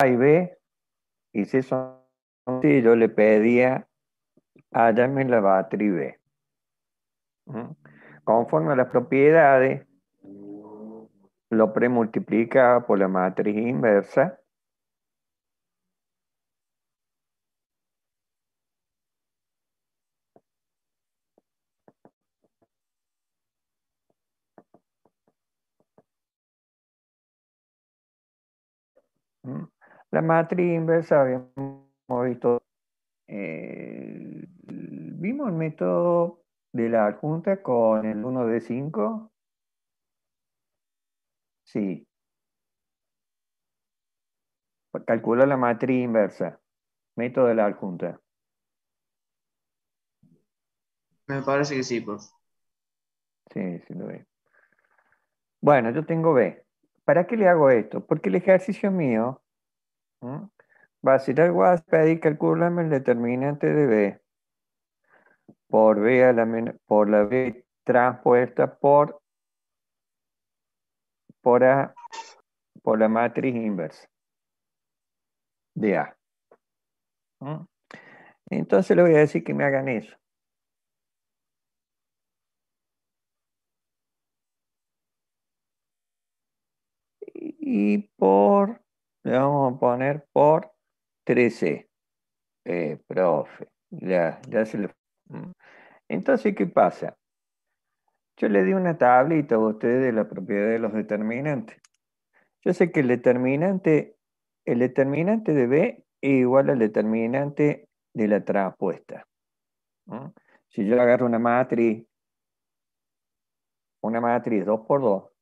A y B, y si son yo le pedía, ah, me la va B. ¿Mm? Conforme a las propiedades, lo premultiplicaba por la matriz inversa. ¿Mm? La matriz inversa habíamos visto. Eh, vimos el método de la adjunta con el 1 de 5. Sí. Calcula la matriz inversa. Método de la adjunta. Me parece que sí, pues. Sí, sí lo ve. Bueno, yo tengo B. ¿Para qué le hago esto? Porque el ejercicio mío ¿Mm? Vacilar a y calculame el determinante de B por B, a la, por la B transpuesta por, por A por la matriz inversa de A. ¿Mm? Entonces le voy a decir que me hagan eso. Y por le vamos a poner por 13. E. Eh, profe, ya, ya se le... Mm. Entonces, ¿qué pasa? Yo le di una tablita a ustedes de la propiedad de los determinantes. Yo sé que el determinante, el determinante de B es igual al determinante de la traspuesta. Si yo agarro una matriz, una matriz 2 por 2,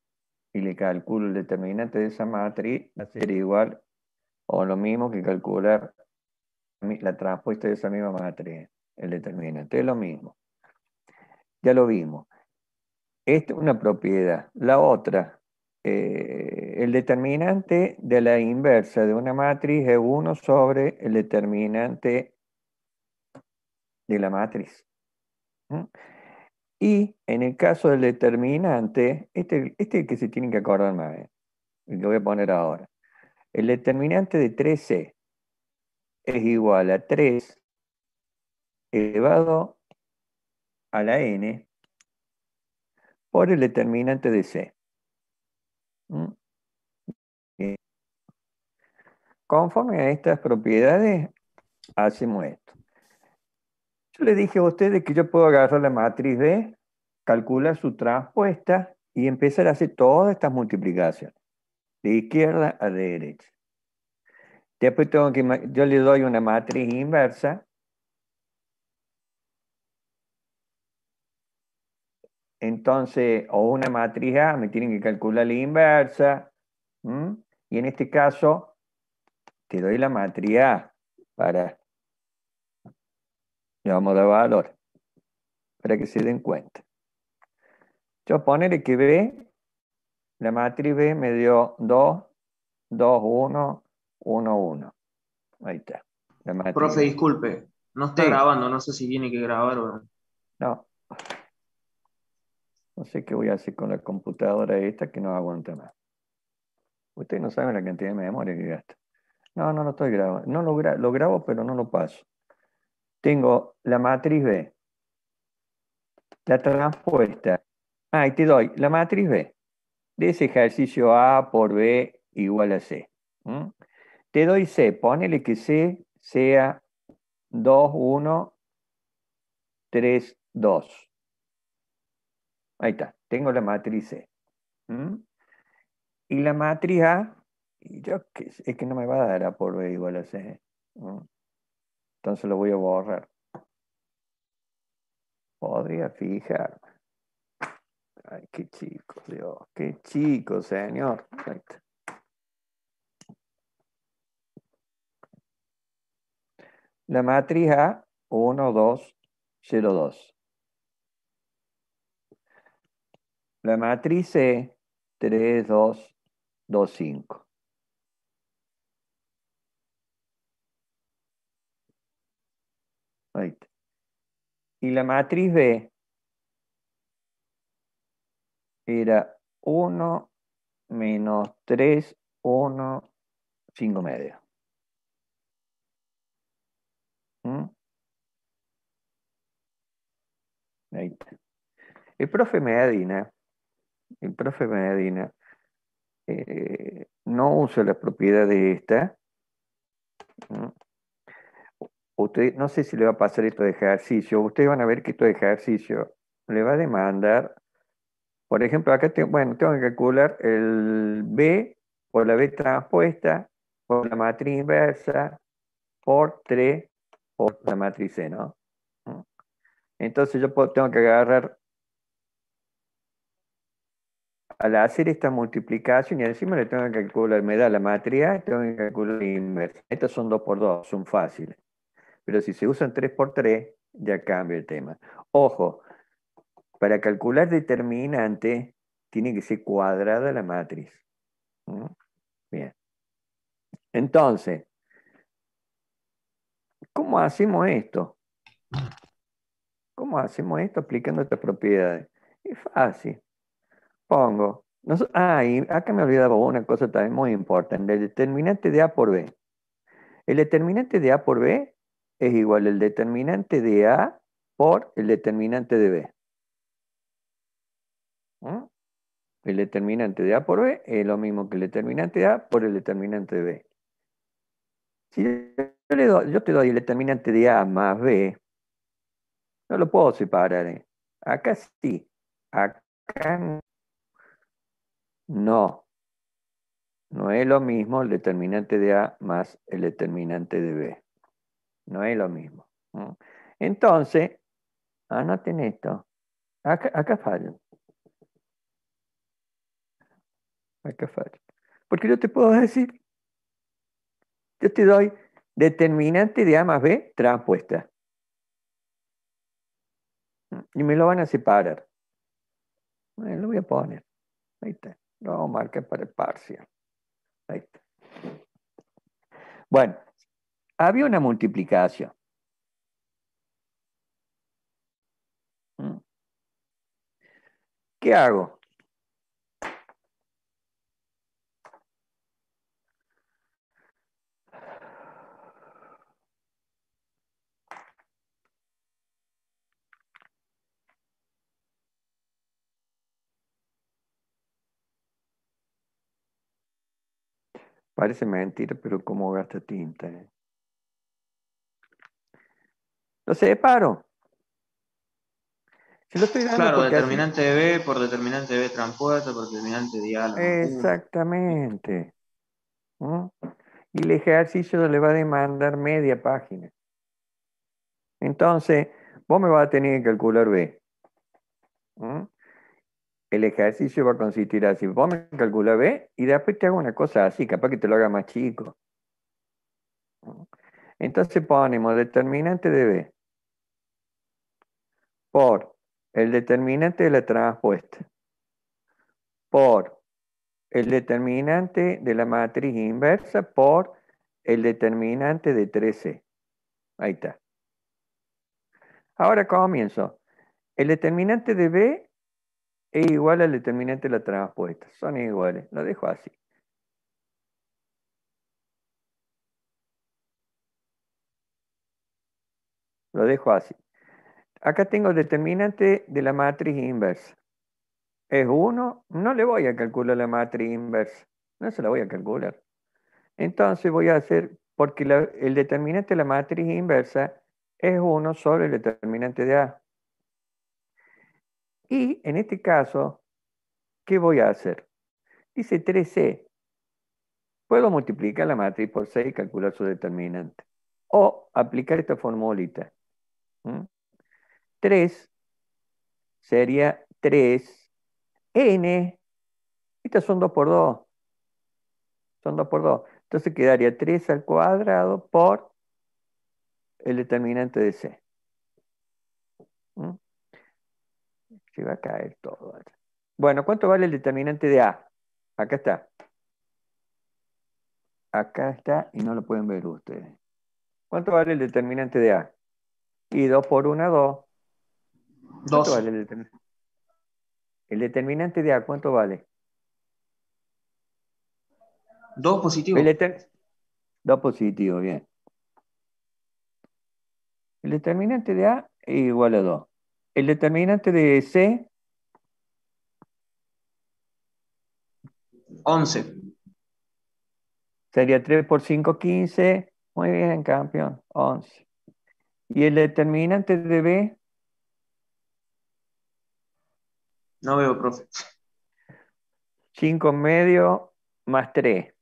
y le calculo el determinante de esa matriz, va a ser igual o lo mismo que calcular la transpuesta de esa misma matriz, el determinante, es lo mismo. Ya lo vimos. Esta es una propiedad. La otra, eh, el determinante de la inversa de una matriz es 1 sobre el determinante de la matriz. Y en el caso del determinante, este, este que se tienen que acordar más el que voy a poner ahora. El determinante de 3C e es igual a 3 elevado a la n por el determinante de C. ¿Mm? Conforme a estas propiedades, hacemos esto le dije a ustedes que yo puedo agarrar la matriz B, calcular su transpuesta y empezar a hacer todas estas multiplicaciones, de izquierda a derecha. Después tengo que, yo le doy una matriz inversa. Entonces, o una matriz A, me tienen que calcular la inversa. Y en este caso, te doy la matriz A para le vamos a dar valor para que se den cuenta. Yo ponerle que B, la matriz B me dio 2, 2, 1, 1, 1. Ahí está. Profe, disculpe, no está grabando, no sé si tiene que grabar o no. No. No sé qué voy a hacer con la computadora esta que no aguanta más. Ustedes no saben la cantidad de memoria que gasta. No, no, no estoy grabando. No lo, lo grabo, pero no lo paso. Tengo la matriz B, la transpuesta. Ah, y te doy la matriz B de ese ejercicio A por B igual a C. Te doy C, ponele que C sea 2, 1, 3, 2. Ahí está, tengo la matriz C. Y la matriz A, yo, es que no me va a dar A por B igual a C. Entonces lo voy a borrar. Podría fijar. Ay, qué chico, Dios. Qué chico, señor. La matriz A, 1, 2, 0, 2. La matriz C, 3, 2, 2, 5. Y la matriz B era 1 menos 3, 1, 5 medio. ¿Mm? El profe Medina, el profe Medina, eh, no usa la propiedad de esta, ¿no? usted, no sé si le va a pasar esto de ejercicio, ustedes van a ver que esto de ejercicio le va a demandar, por ejemplo, acá tengo, tengo que calcular el B por la B transpuesta, por la matriz inversa, por 3, por la matriz C, ¿no? Mm. Entonces yo tengo que agarrar, al hacer esta multiplicación y encima le tengo que calcular, me da la matriz tengo que calcular la inversa. Estas son 2 por 2, son fáciles. Pero si se usan 3 por 3, ya cambia el tema. Ojo, para calcular determinante tiene que ser cuadrada la matriz. Bien. Entonces, ¿cómo hacemos esto? ¿Cómo hacemos esto aplicando estas propiedades? Es fácil. Pongo. ah, acá me olvidaba una cosa también muy importante. El determinante de A por B. El determinante de A por B es igual el determinante de A por el determinante de B. ¿Mm? El determinante de A por B es lo mismo que el determinante de A por el determinante de B. Si yo, te doy el determinante de A más B, no lo puedo separar. ¿eh? Acá sí, acá no. No es lo mismo el determinante de A más el determinante de B no es lo mismo. Entonces, anoten esto. Acá, acá fallo. Acá fallo. Porque yo te puedo decir, yo te doy determinante de A más B transpuesta. Y me lo van a separar. lo voy a poner. Ahí está. Lo vamos a marcar para el parcial. Ahí está. Bueno, había una multiplicación. Mm. ¿Qué hago? Parece mentira, pero cómo gasta tinta. Eh? Lo separo. lo estoy dando claro, determinante B por determinante B transpuesto por determinante diálogo. Exactamente. Y el ejercicio le va a demandar media página. Entonces, vos me vas a tener que calcular B. El ejercicio va a consistir así, vos me calculas B y después te hago una cosa así, capaz que te lo haga más chico. Entonces ponemos determinante de B por el determinante de la transpuesta por el determinante de la matriz inversa por el determinante de 13. Ahí está. Ahora comienzo. El determinante de B es igual al determinante de la transpuesta. Son iguales. Lo dejo así. Lo dejo así. Acá tengo el determinante de la matriz inversa. Es 1, no le voy a calcular la matriz inversa. No se la voy a calcular. Entonces voy a hacer, porque el determinante de la matriz inversa es 1 sobre el determinante de A. Y en este caso, ¿qué voy a hacer? Dice 3C. E. Puedo multiplicar la matriz por 6 y calcular su determinante. O aplicar esta formulita. 3 ¿Mm? sería 3. N, estas son 2 por 2. Son 2 por 2. Entonces quedaría 3 al cuadrado por el determinante de C. ¿Mm? Se va a caer todo. Bueno, ¿cuánto vale el determinante de A? Acá está. Acá está y no lo pueden ver ustedes. ¿Cuánto vale el determinante de A? Y 2 por 1, 2. 2. Vale el, determinante? el, determinante de A, ¿cuánto vale? 2 positivo. 2 positivo, bien. El determinante de A igual a 2. El determinante de C. 11. Sería 3 por 5, 15. Muy bien, campeón. 11. ¿Y el determinante de B? No veo, profe. 5 medio más 3.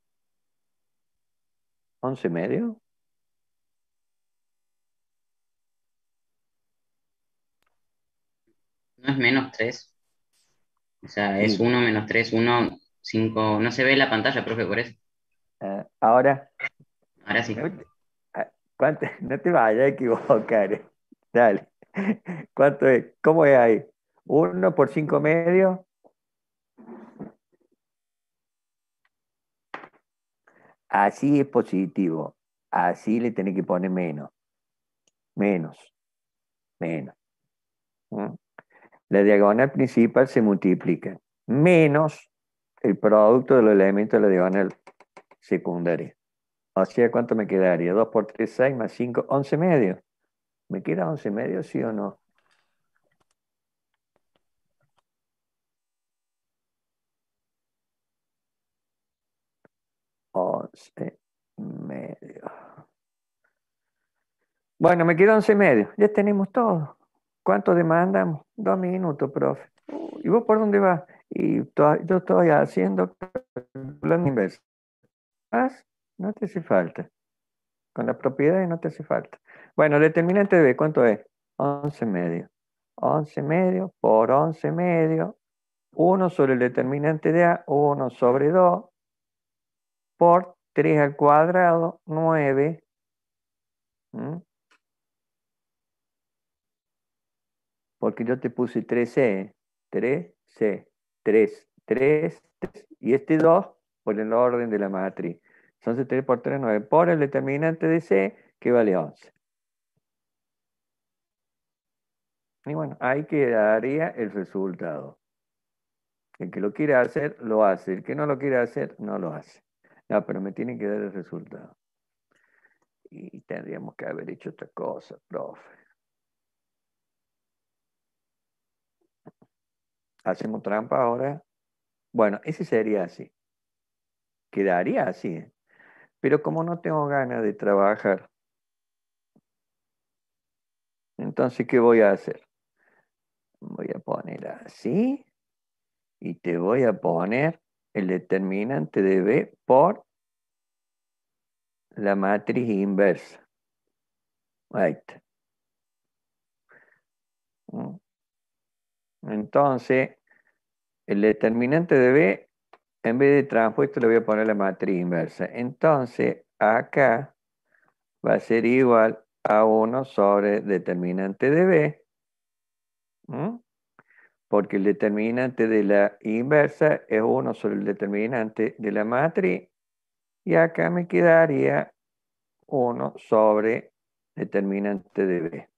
11 medio. No es menos 3. O sea, es 1 menos 3, 1, 5. No se ve la pantalla, profe, por eso. Ah, ahora. Ahora sí. No te vayas a equivocar. Dale. ¿Cuánto es? ¿Cómo es ahí? ¿Uno por cinco medio? Así es positivo. Así le tenés que poner menos. Menos. Menos. Mm. La diagonal principal se multiplica. Menos el producto de los elementos de la diagonal secundaria. Así sea, ¿cuánto me quedaría? 2 por 3, 6 más 5, 11 medio. ¿Me queda 11 medio, sí o no? y medio. Bueno, me queda 11 medio. Ya tenemos todo. ¿Cuánto demandamos? Dos minutos, profe. ¿Y vos por dónde vas? Y yo estoy haciendo plan inverso. ¿Más? No te hace falta. Con la propiedad no te hace falta. Bueno, determinante de B, ¿cuánto es? 11 medio. 11 medio por 11 medio. 1 sobre el determinante de A, 1 sobre 2, por 3 al cuadrado, 9. ¿Mm? Porque yo te puse 3C, 3C, 3, 3, y este 2 por el orden de la matriz. Entonces 3 por 3 es 9 por el determinante de C que vale 11. Y bueno, ahí quedaría el resultado. El que lo quiere hacer, lo hace. El que no lo quiere hacer, no lo hace. No, pero me tienen que dar el resultado. Y tendríamos que haber hecho otra cosa, profe. ¿Hacemos trampa ahora? Bueno, ese sería así. Quedaría así. ¿eh? pero como no tengo ganas de trabajar, entonces, ¿qué voy a hacer? Voy a poner así y te voy a poner el determinante de B por la matriz inversa. Mm. Entonces, el determinante de B en vez de transpuesto le voy a poner la matriz inversa. Entonces, acá va a ser igual a 1 sobre determinante de B, porque el determinante de la inversa es 1 sobre el determinante de la matriz, y acá me quedaría 1 sobre determinante de B.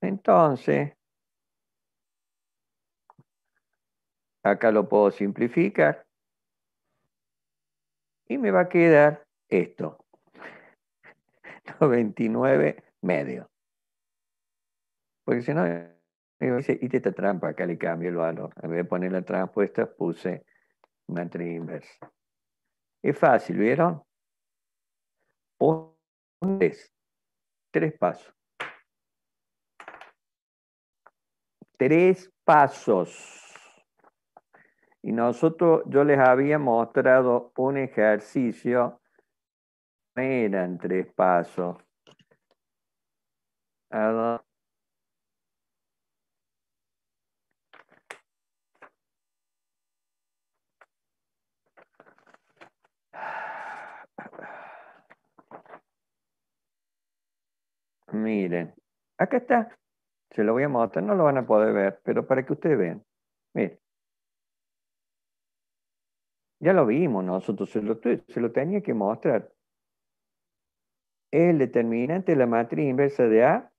Entonces, Acá lo puedo simplificar. Y me va a quedar esto. 99 medio. Porque si no, me dice, y esta trampa, acá le cambio el valor. En vez de poner la transpuesta, puse matriz inversa. Es fácil, ¿vieron? tres. Tres pasos. Tres pasos. Y nosotros, yo les había mostrado un ejercicio, eran tres pasos. Miren, acá está. Se lo voy a mostrar, no lo van a poder ver, pero para que ustedes vean. Miren. Ya lo vimos nosotros, se lo, tenía que mostrar. El determinante de la matriz inversa de A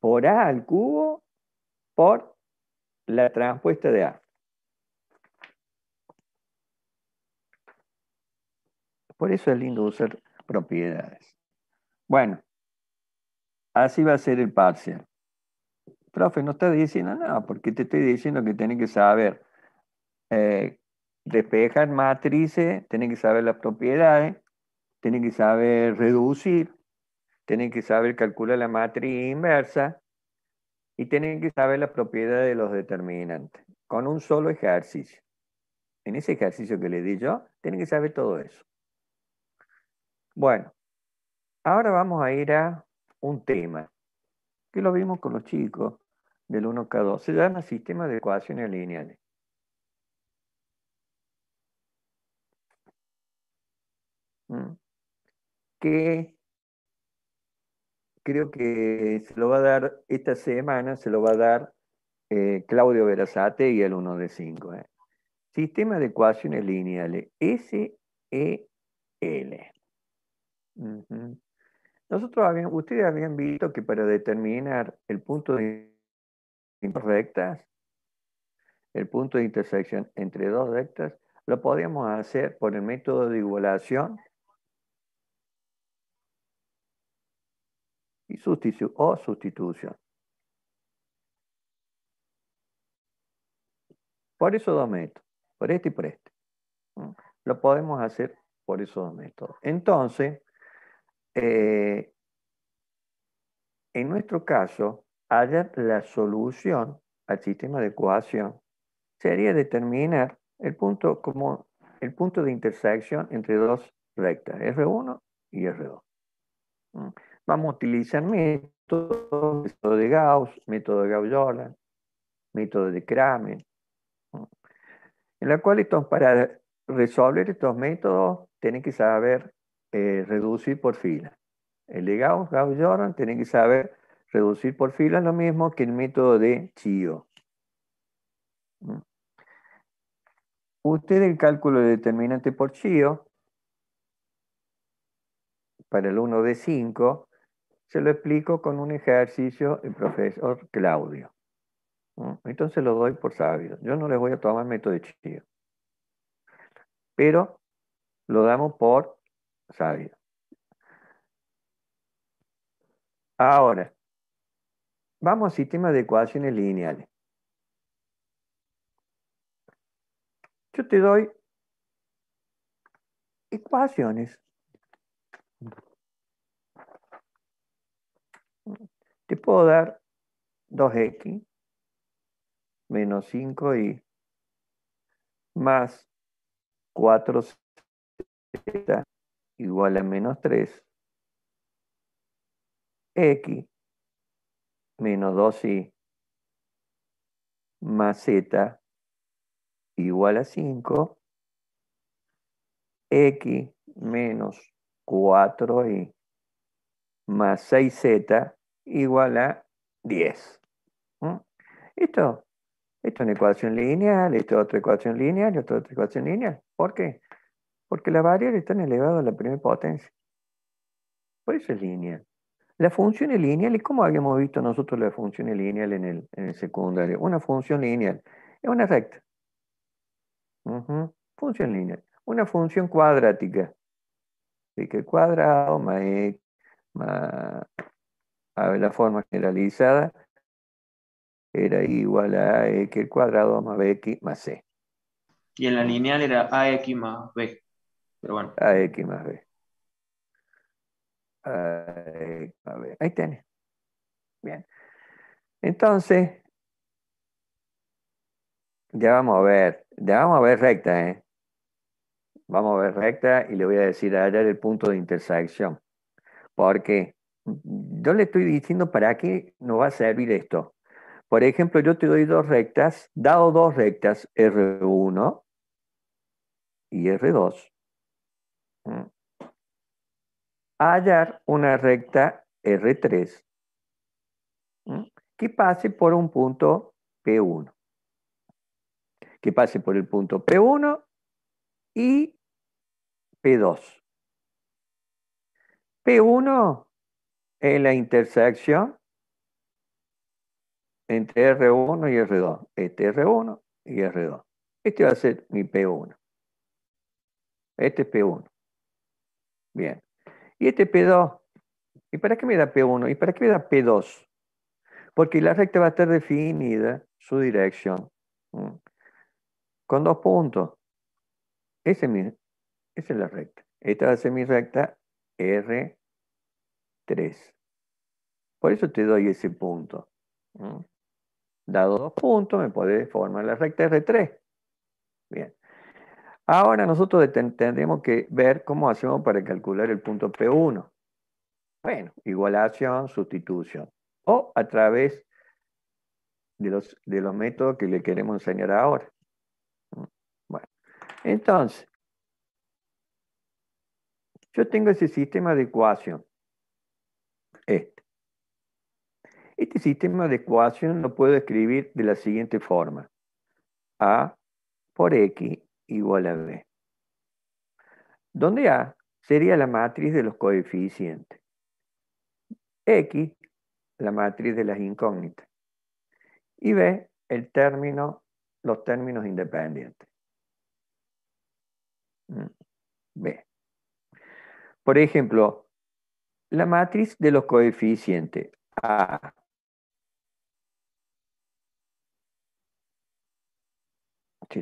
por A al cubo por la transpuesta de A. Por eso es lindo usar propiedades. Bueno, así va a ser el parcial. Profe, no estás diciendo nada, porque te estoy diciendo que tenés que saber eh, despejar matrices, tienen que saber las propiedades, tienen que saber reducir, tienen que saber calcular la matriz inversa y tienen que saber las propiedades de los determinantes, con un solo ejercicio. En ese ejercicio que le di yo, tienen que saber todo eso. Bueno, ahora vamos a ir a un tema que lo vimos con los chicos del 1K2. Se llama sistema de ecuaciones lineales. que creo que se lo va a dar, esta semana se lo va a dar eh, Claudio Verazate y el 1 de 5. ¿eh? Sistema de ecuaciones lineales, SEL. Nosotros ustedes habían visto que para determinar el punto de el punto de intersección entre dos rectas, lo podíamos hacer por el método de igualación o sustitución. Por esos dos métodos, por este y por este. Lo podemos hacer por esos dos métodos. Entonces, eh, en nuestro caso, hallar la solución al sistema de ecuación sería determinar el punto como el punto de intersección entre dos rectas, R1 y R2 vamos a utilizar métodos, método de Gauss, método de Gauss-Jordan, método de Kramer, en la cual estos, para resolver estos métodos tienen que saber eh, reducir por fila. El de Gauss, Gauss-Jordan, tiene que saber reducir por fila lo mismo que el método de Chio. Usted el cálculo de determinante por Chio para el 1 de 5 se lo explico con un ejercicio el profesor Claudio. Entonces lo doy por sabido. Yo no les voy a tomar método de chido. Pero lo damos por sabio. Ahora, vamos a sistemas de ecuaciones lineales. Yo te doy ecuaciones te puedo dar 2x menos 5y más 4z igual a menos 3 x menos 2y más z igual a 5 x menos 4y más 6z igual a 10. Esto, esto es una ecuación lineal, esto es otra ecuación lineal, esto es otra ecuación lineal. ¿Por qué? Porque la variable está elevado a la primera potencia. Por eso es lineal. La función es lineal, ¿y cómo habíamos visto nosotros la función es lineal en el, secundario? Una función lineal es una recta. Función lineal. Una función cuadrática. Así que cuadrado más x más a la forma generalizada era igual a ax al cuadrado más bx más c. Y en la lineal era ax más b. Pero bueno. ax más b. más b. Ahí tenés. Bien. Entonces, ya vamos a ver, ya vamos a ver recta, ¿eh? Vamos a ver recta y le voy a decir a hallar el punto de intersección. ¿Por qué? yo le estoy diciendo para qué nos va a servir esto. Por ejemplo, yo te doy dos rectas, dado dos rectas, R1 y R2. Mm. Hallar una recta R3 mm. que pase por un punto P1. Que pase por el punto P1 y P2. P1 la intersección entre R1 y R2. Este R1 y R2. Este va a ser mi P1. Este es P1. Bien. Y este P2. ¿Y para qué me da P1? ¿Y para qué me da P2? Porque la recta va a estar definida, su dirección, con dos puntos. Ese es mi, esa es la recta. Esta va a ser mi recta R3. Por eso te doy ese punto. Dado dos puntos, me podés formar la recta R3. Bien. Ahora nosotros tendremos que ver cómo hacemos para calcular el punto P1. Bueno, igualación, sustitución. O a través de los, de los métodos que le queremos enseñar ahora. Bueno, entonces, yo tengo ese sistema de ecuación. Este. Este sistema de ecuación lo puedo escribir de la siguiente forma. A por X igual a B. Donde A sería la matriz de los coeficientes. X, la matriz de las incógnitas. Y B, el término, los términos independientes. Mm, B. Por ejemplo, la matriz de los coeficientes A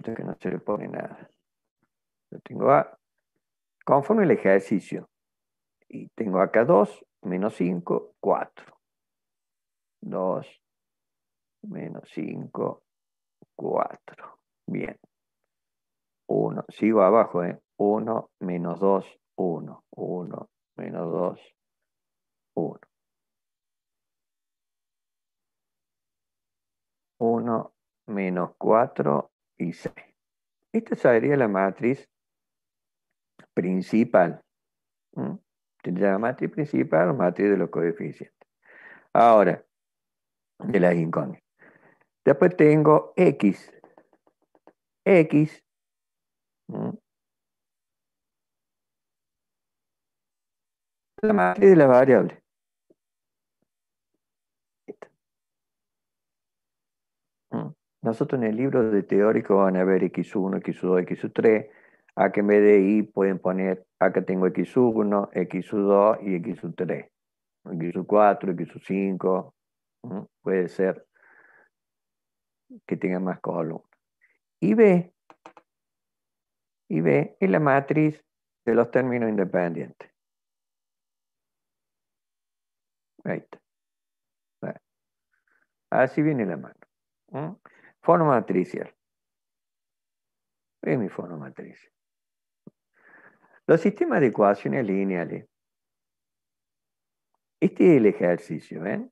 que no se le pone nada. Lo tengo A, conforme el ejercicio, y tengo acá 2, menos 5, 4. 2, menos 5, 4. Bien. 1, sigo abajo, ¿eh? 1, menos 2, 1. 1, menos 2, 1. 1 menos 4, y 6. Esta sería la matriz principal. Tendría la matriz principal o matriz de los coeficientes. Ahora, de las incógnitas. Después tengo X. X. La matriz de las variables. Nosotros en el libro de teórico van a ver X1, X2, X3. A en vez de Y pueden poner, acá tengo X1, X2 y X3. X4, X5. Puede ser que tenga más columnas. Y B, y B es la matriz de los términos independientes. Ahí está. Así viene la mano. Fono matricial. Es mi forma matricial. Los sistemas de ecuaciones lineales. Este es el ejercicio, ¿ven? ¿eh?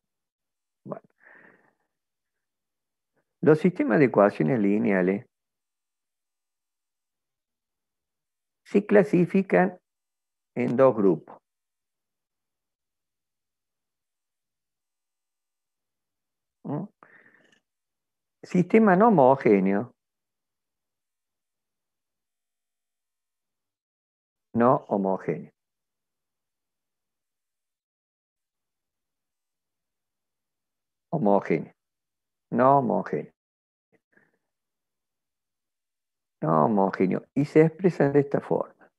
Bueno. Los sistemas de ecuaciones lineales se clasifican en dos grupos. sistema no homogéneo, no homogéneo. Homogéneo, no homogéneo. No homogéneo. Y se expresa de esta forma.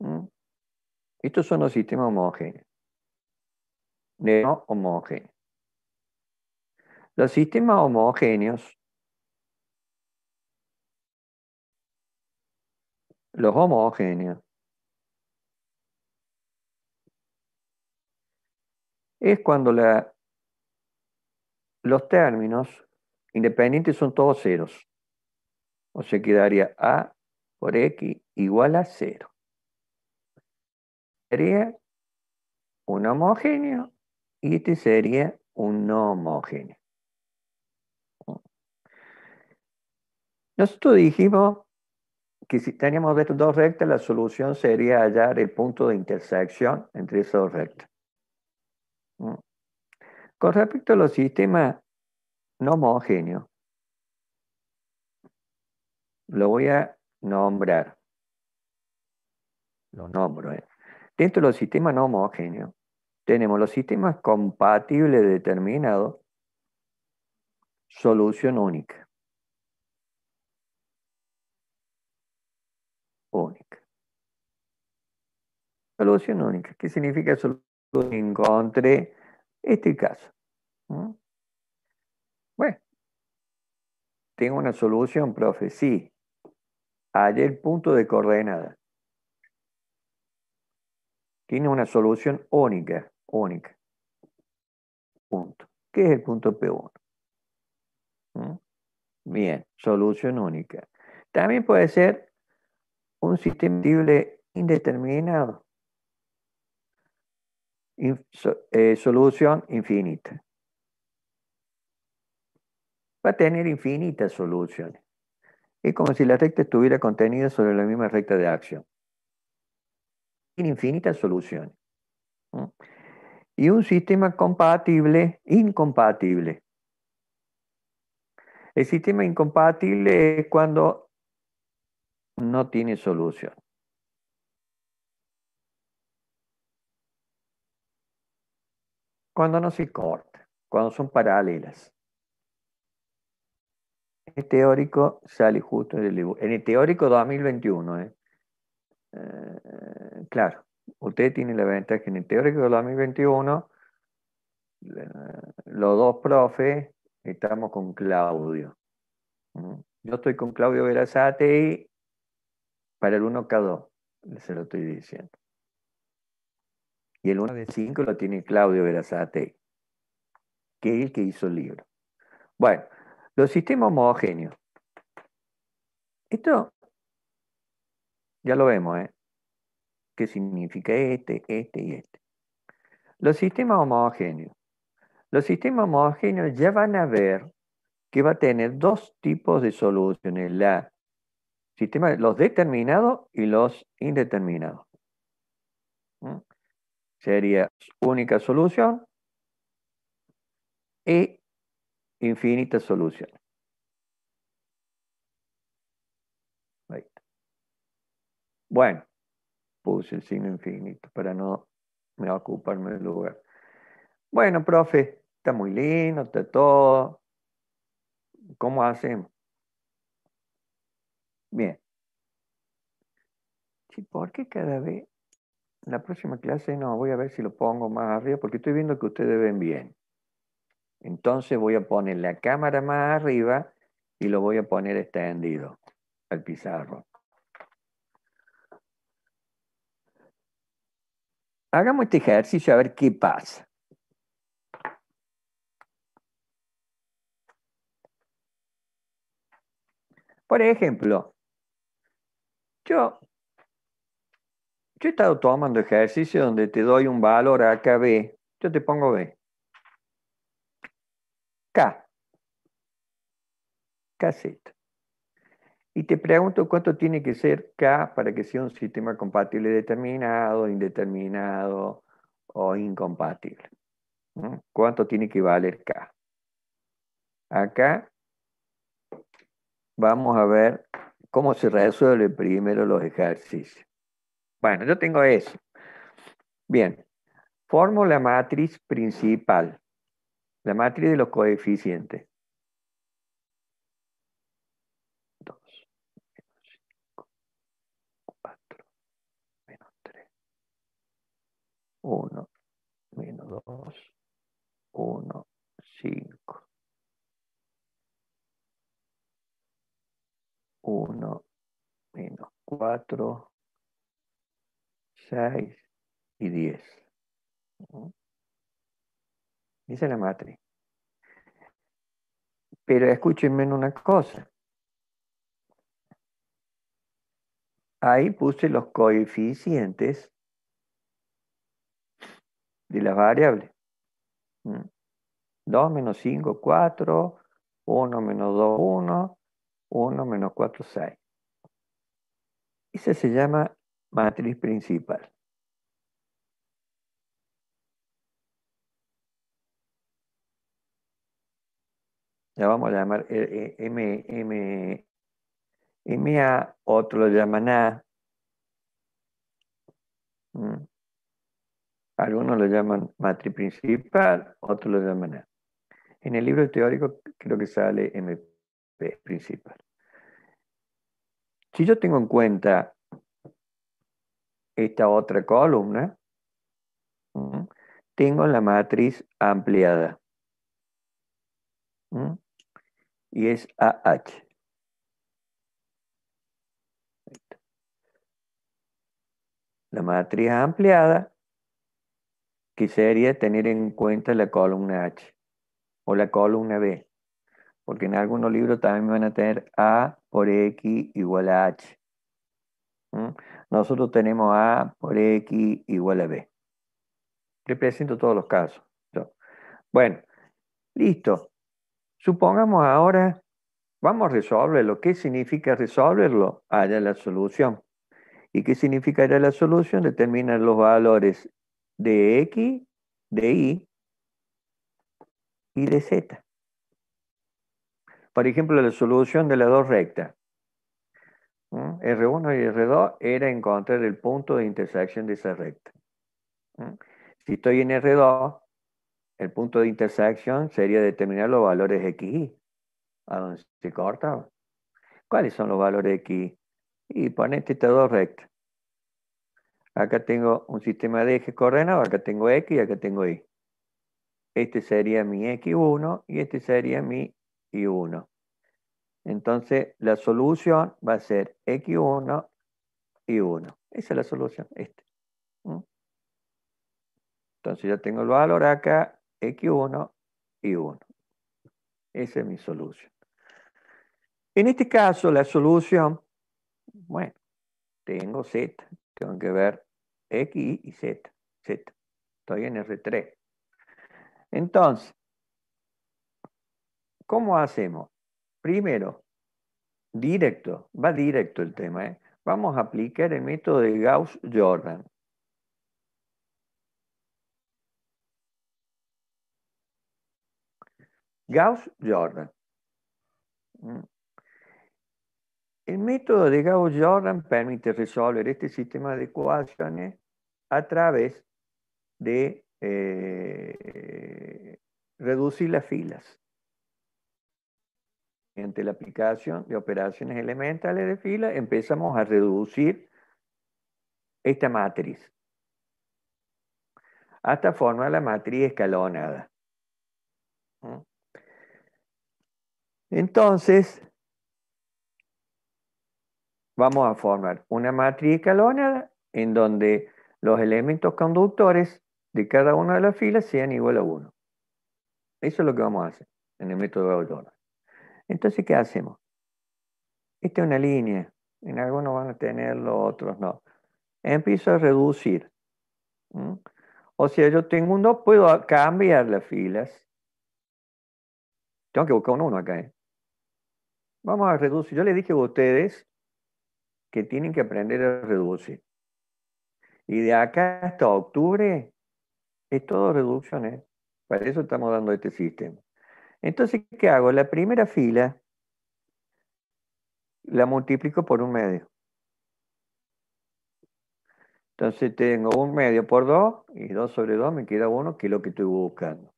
¿Mm? Estos son los sistemas homogéneos. No homogéneos. Los sistemas homogéneos, los homogéneos, es cuando los términos independientes son todos ceros. O sea, quedaría A por X igual a cero. Sería un homogéneo y este sería un no homogéneo. Nosotros dijimos que si teníamos estas dos rectas, la solución sería hallar el punto de intersección entre esas dos rectas. Mm. Con respecto a los sistemas no homogéneos, lo voy a nombrar. Lo nombro. ¿eh? Dentro de los sistemas no homogéneos, tenemos los sistemas compatibles determinados, solución única. solución única. ¿Qué significa solución? Encontré este caso. Bueno, tengo una solución, profe. Sí, hallé el punto de coordenada. Tiene una solución única, única. Punto. ¿Qué es el punto P1? ¿Mm? Bien, solución única. También puede ser un sistema indeterminado. Eh, solución infinita Va a tener infinitas soluciones. Es como si la recta estuviera contenida sobre la misma recta de acción. Tiene infinitas soluciones. Y un sistema compatible, incompatible. El sistema incompatible es cuando no tiene solución. cuando no se corta, cuando son paralelas. El teórico sale justo en el, en teórico 2021. ¿eh? Eh, claro, usted tiene la ventaja que en el teórico 2021 eh, los dos profes estamos con Claudio. Yo estoy con Claudio Verazate y para el 1K2, se lo estoy diciendo. Y el 1 de 5 lo tiene Claudio Verazate, que es el que hizo el libro. Bueno, los sistemas homogéneos. Esto ya lo vemos, ¿eh? ¿Qué significa este, este y este? Los sistemas homogéneos. Los sistemas homogéneos ya van a ver que va a tener dos tipos de soluciones, la sistema, los determinados y los indeterminados. ¿Mm? Sería única solución e infinita solución. Bueno, puse el signo infinito para no me ocuparme del lugar. Bueno, profe, está muy lindo, está todo. ¿Cómo hacemos? Bien. Sí, ¿por cada vez la próxima clase no, voy a ver si lo pongo más arriba porque estoy viendo que ustedes ven bien. Entonces voy a poner la cámara más arriba y lo voy a poner extendido al pizarro. Hagamos este ejercicio a ver qué pasa. Por ejemplo, yo yo he estado tomando ejercicio donde te doy un valor acá B, yo te pongo B. K. KZ. Y te pregunto cuánto tiene que ser K para que sea un sistema compatible determinado, indeterminado o incompatible. ¿Cuánto tiene que valer K? Acá vamos a ver cómo se resuelven primero los ejercicios. Bueno, yo tengo eso. Bien, formo la matriz principal, la matriz de los coeficientes. 2, menos 5, 4, menos 3, 1, menos 2, 1, 5, 1, menos 4, y 10. Dice la matriz. Pero escúchenme una cosa. Ahí puse los coeficientes de las variables. 2 menos 5, 4, 1 menos 2, 1, 1 menos 4, 6. Ese se llama matriz principal. Ya vamos a llamar e, e, M, M, M-A... otro lo llaman A. Mm. Algunos lo llaman matriz principal, otros lo llaman A. En el libro teórico creo que sale MP principal. Si yo tengo en cuenta esta otra columna, tengo la matriz ampliada. Y es AH. La matriz ampliada, que sería tener en cuenta la columna H o la columna B, porque en algunos libros también van a tener A por X igual a H. Nosotros tenemos A por X igual a B. Represento todos los casos. Bueno, listo. Supongamos ahora, vamos a resolverlo. ¿Qué significa resolverlo? Hallar la solución. ¿Y qué significa la solución? Determinar los valores de X, de Y y de Z. Por ejemplo, la solución de las dos rectas r R1 y R2 era encontrar el punto de intersección de esa recta. Si estoy en R2, el punto de intersección sería determinar los valores Y. a dónde se corta. ¿Cuáles son los valores X Y ponete estas dos rectas. Acá tengo un sistema de ejes coordenados, acá tengo X y acá tengo Y. Este sería mi X1 y este sería mi Y1. Entonces, la solución va a ser X1 y 1. Esa es la solución, este, Entonces, ya tengo el valor acá, X1 y 1. Esa es mi solución. En este caso, la solución, bueno, tengo Z, tengo que ver X, Y, Z, Z. Estoy en R3. Entonces, ¿cómo hacemos? Primero, directo, va directo el tema. ¿eh? Vamos a aplicar el método de Gauss-Jordan. Gauss-Jordan. Mm. El método de Gauss-Jordan permite resolver este sistema de ecuaciones a través de eh, reducir las filas mediante la aplicación de operaciones elementales de fila, empezamos a reducir esta matriz hasta formar la matriz escalonada. Entonces, vamos a formar una matriz escalonada en donde los elementos conductores de cada una de las filas sean igual a 1. Eso es lo que vamos a hacer en el método de Gauss. Entonces, ¿qué hacemos? Esta es una línea. En algunos van a tener, tenerlo, otros no. Empiezo a reducir. O sea, yo tengo un 2, puedo cambiar las filas. Tengo que buscar un 1 acá. ¿eh? Vamos a reducir. Yo les dije a ustedes que tienen que aprender a reducir. Y de acá hasta octubre es todo reducciones. ¿eh? Para eso estamos dando este sistema. Entonces, ¿qué hago? La primera fila la multiplico por un medio. Entonces tengo un medio por 2 y 2 sobre 2 me queda 1, que es lo que estoy buscando.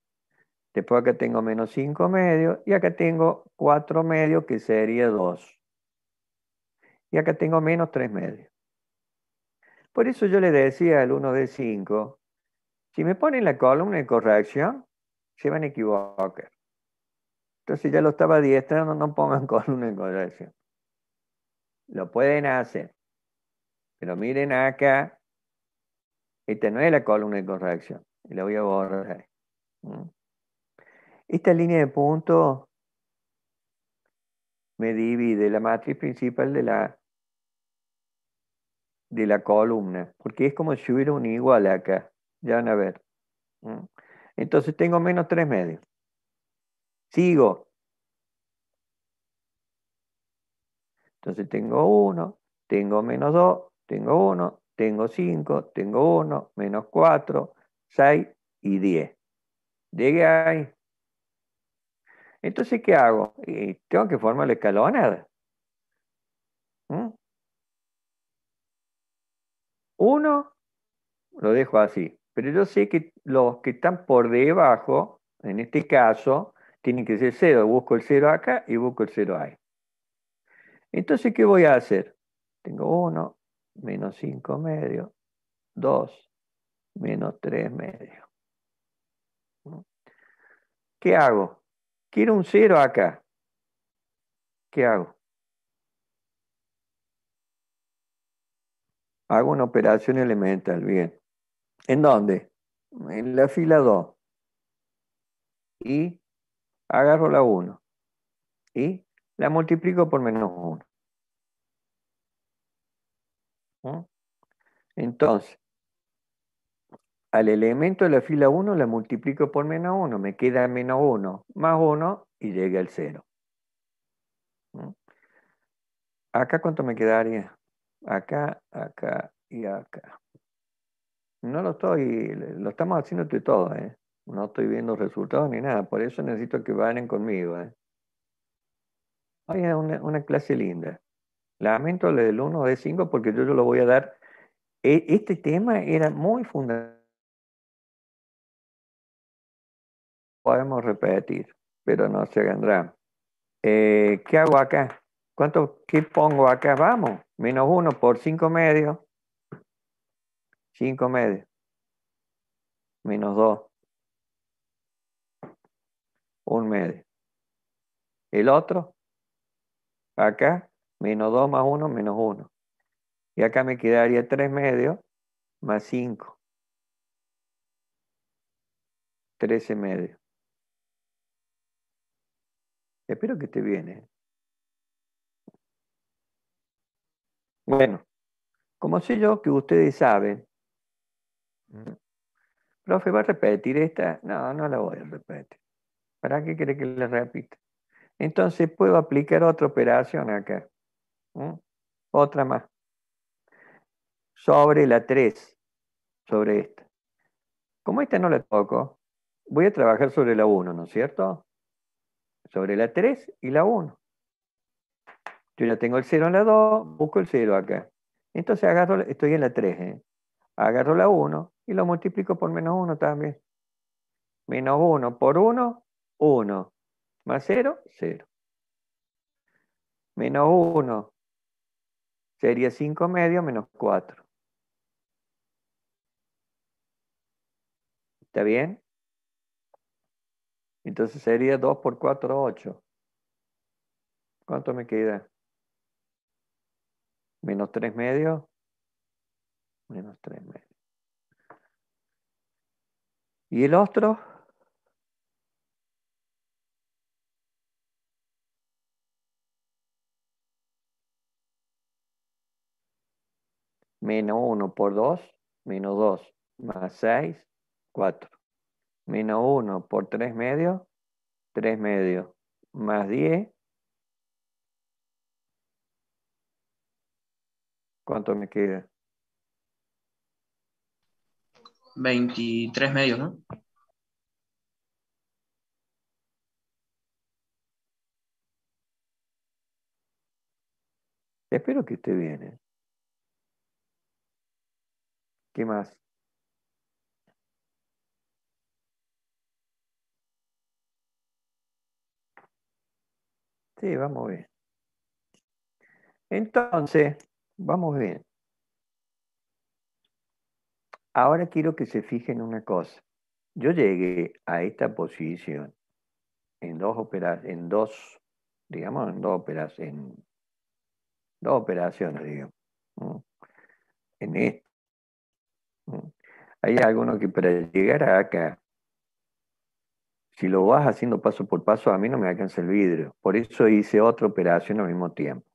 Después acá tengo menos 5 medios y acá tengo 4 medios que sería 2. Y acá tengo menos 3 medios. Por eso yo le decía al 1 de 5, si me ponen la columna de corrección, se van a equivocar. Entonces, ya lo estaba diestra, no pongan columna de corrección. Lo pueden hacer. Pero miren acá, esta no es la columna de corrección. la voy a borrar. Mm. Esta línea de punto me divide la matriz principal de la, de la columna, porque es como si hubiera un igual acá. Ya van a ver. Mm. Entonces tengo menos tres medios. Sigo. Entonces tengo 1, tengo menos 2, tengo 1, tengo 5, tengo 1, menos 4, 6 y 10. Llegué ahí. Entonces, ¿qué hago? Eh, tengo que formar la escalonada. 1 ¿Mm? lo dejo así, pero yo sé que los que están por debajo, en este caso, tiene que ser cero. Busco el 0 acá y busco el 0 ahí. Entonces, ¿qué voy a hacer? Tengo 1, menos 5 medio, 2, menos 3 medio. ¿Qué hago? Quiero un cero acá. ¿Qué hago? Hago una operación elemental, bien. ¿En dónde? En la fila 2. Y agarro la 1 y la multiplico por menos 1. ¿Mm? Entonces, al elemento de la fila 1 la multiplico por menos 1, me queda menos 1 más 1 y llegue al 0. ¿Mm? ¿Acá cuánto me quedaría? Acá, acá y acá. No lo estoy, lo estamos haciendo de todo, ¿eh? No estoy viendo resultados ni nada, por eso necesito que vayan conmigo. ¿eh? una, clase linda. Lamento el del 1 de 5 porque yo, yo lo voy a dar. E, este tema era muy fundamental. Podemos repetir, pero no se vendrá. Eh, ¿Qué hago acá? ¿Cuánto, ¿Qué pongo acá? Vamos, menos 1 por 5 medios 5 medios Menos 2 un medio. El otro, acá, menos 2 más 1, menos 1. Y acá me quedaría 3 medios más 5. 13 medios. Espero que te viene. ¿eh? Bueno, como sé yo que ustedes saben, mm. profe, ¿va a repetir esta? No, no la voy a repetir. ¿Para qué quiere que le repita? Entonces puedo aplicar otra operación acá. Otra más. Sobre la 3. Sobre esta. Como esta no la toco, voy a trabajar sobre la 1, ¿no es cierto? Sobre la 3 y la 1. Yo ya tengo el 0 en la 2, busco el 0 acá. Entonces agarro, estoy en la 3, ¿eh? agarro la 1 y lo multiplico por menos 1 también. Menos 1 por 1 1 más 0, 0. Menos 1 sería 5 medios menos 4. ¿Está bien? Entonces sería 2 por 4, 8. ¿Cuánto me queda? Menos 3 medios. Menos 3 medios. ¿Y el otro? menos 1 por 2, menos 2, más 6, 4. Menos 1 por 3 medios, 3 medios, más 10. ¿Cuánto me queda? 23 medios, ¿no? Espero que esté bien. ¿Qué más? Sí, vamos bien. Entonces, vamos bien. Ahora quiero que se fijen una cosa. Yo llegué a esta posición en dos operas, en dos, digamos, en dos operas, en dos operaciones, digamos. En, hay alguno que para llegar acá, si lo vas haciendo paso por paso, a mí no me alcanza el vidrio. Por eso hice otra operación al mismo tiempo.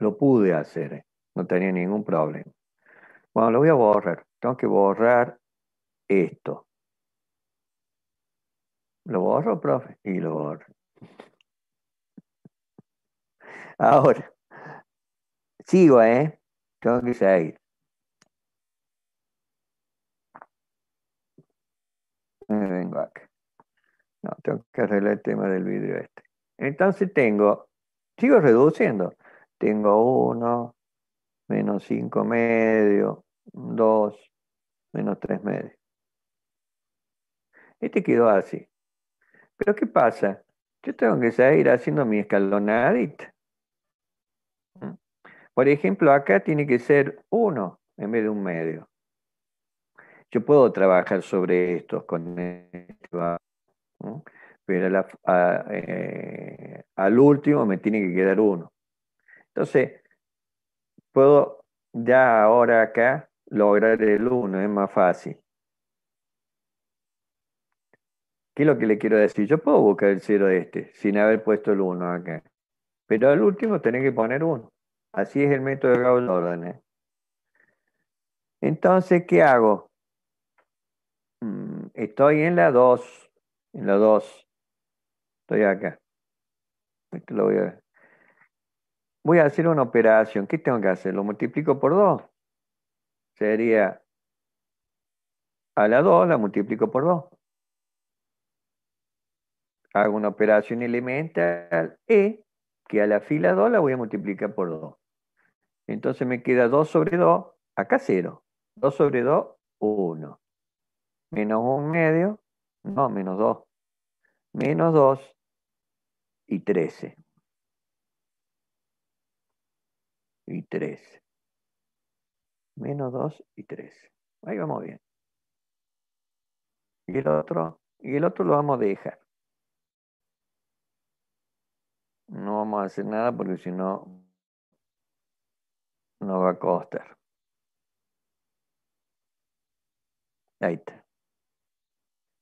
Lo pude hacer, no tenía ningún problema. Bueno, lo voy a borrar. Tengo que borrar esto. ¿Lo borro, profe? Y lo borro. Ahora, sigo, ¿eh? Tengo que seguir. vengo acá. No, tengo que arreglar el tema del vidrio este. Entonces tengo, sigo reduciendo. Tengo 1, menos 5 medio, 2, menos 3 medio. Este quedó así. Pero ¿qué pasa? Yo tengo que seguir haciendo mi escalonadita. ¿Mm? Por ejemplo, acá tiene que ser 1 en vez de un medio. Yo puedo trabajar sobre estos con esto, pero eh, al último me tiene que quedar uno. Entonces, puedo ya ahora acá lograr el uno, es más fácil. ¿Qué es lo que le quiero decir? Yo puedo buscar el cero de este sin haber puesto el uno acá. Pero al último tiene que poner uno. Así es el método de Gauss-Jordan. Entonces, ¿qué hago? Mm, estoy en la 2. En la 2. Estoy acá. Esto lo voy a ver. Voy a hacer una operación. ¿Qué tengo que hacer? ¿Lo multiplico por 2? Sería a la 2 la multiplico por 2. Hago una operación elemental Y e que a la fila 2 la voy a multiplicar por 2. Entonces me queda 2 sobre 2, acá 0. 2 sobre 2, 1 menos un medio, no, menos 2, menos 2 y 13. Y 13. Menos 2 y 13. Ahí vamos bien. Y el otro, y el otro lo vamos a dejar. No vamos a hacer nada porque si no, no va a costar. Ahí está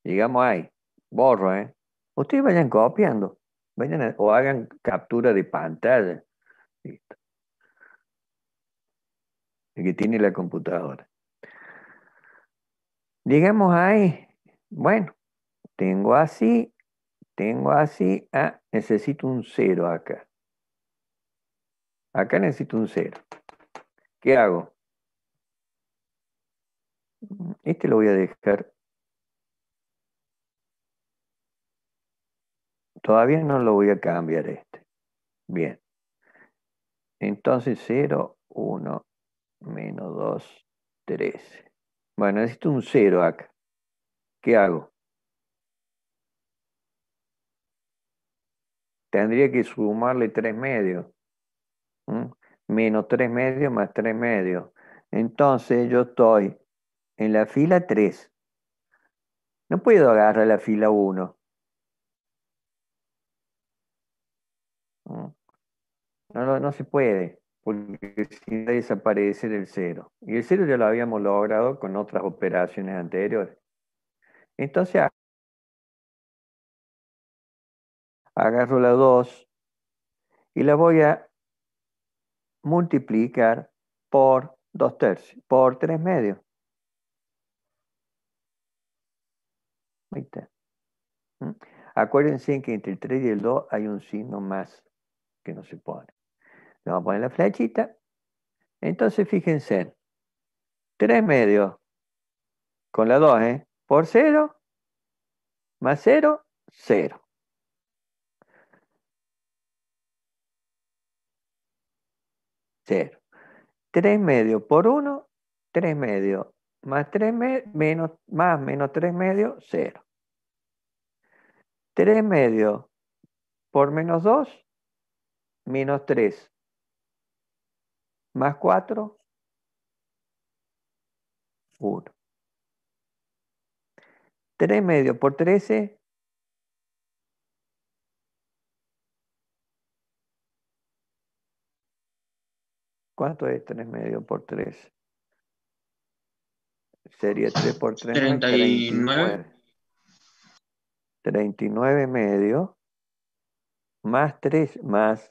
digamos ahí, borro, ¿eh? Ustedes vayan copiando, vayan o hagan captura de pantalla. Listo. El que tiene la computadora. digamos ahí, bueno, tengo así, tengo así, ah, necesito un cero acá. Acá necesito un cero. ¿Qué hago? Este lo voy a dejar Todavía no lo voy a cambiar este. Bien. Entonces 0, 1, menos 2, 13. Bueno, necesito un 0 acá. ¿Qué hago? Tendría que sumarle 3 medios. Menos 3 medios más 3 medios. Entonces yo estoy en la fila 3. No puedo agarrar la fila 1. No, no, no, se puede, porque si desaparecer el cero. Y el cero ya lo habíamos logrado con otras operaciones anteriores. Entonces, agarro la 2 y la voy a multiplicar por 2 tercios, por 3 medios. Ahí ¿Mm? Acuérdense que entre el 3 y el 2 hay un signo más que no se pone. Le vamos a poner la flechita. Entonces, fíjense, 3 medios con la 2, ¿eh? Por 0, más 0, 0. 0. 3 medios por 1, 3 medios más 3 medios, menos, más menos 3 medios, 0. 3 medios por menos 2, menos 3 más 4, 1. 3 medio por 13, ¿Cuánto es 3 medio por 3? Sería 3 por 3. 39. 39 medio más 3 más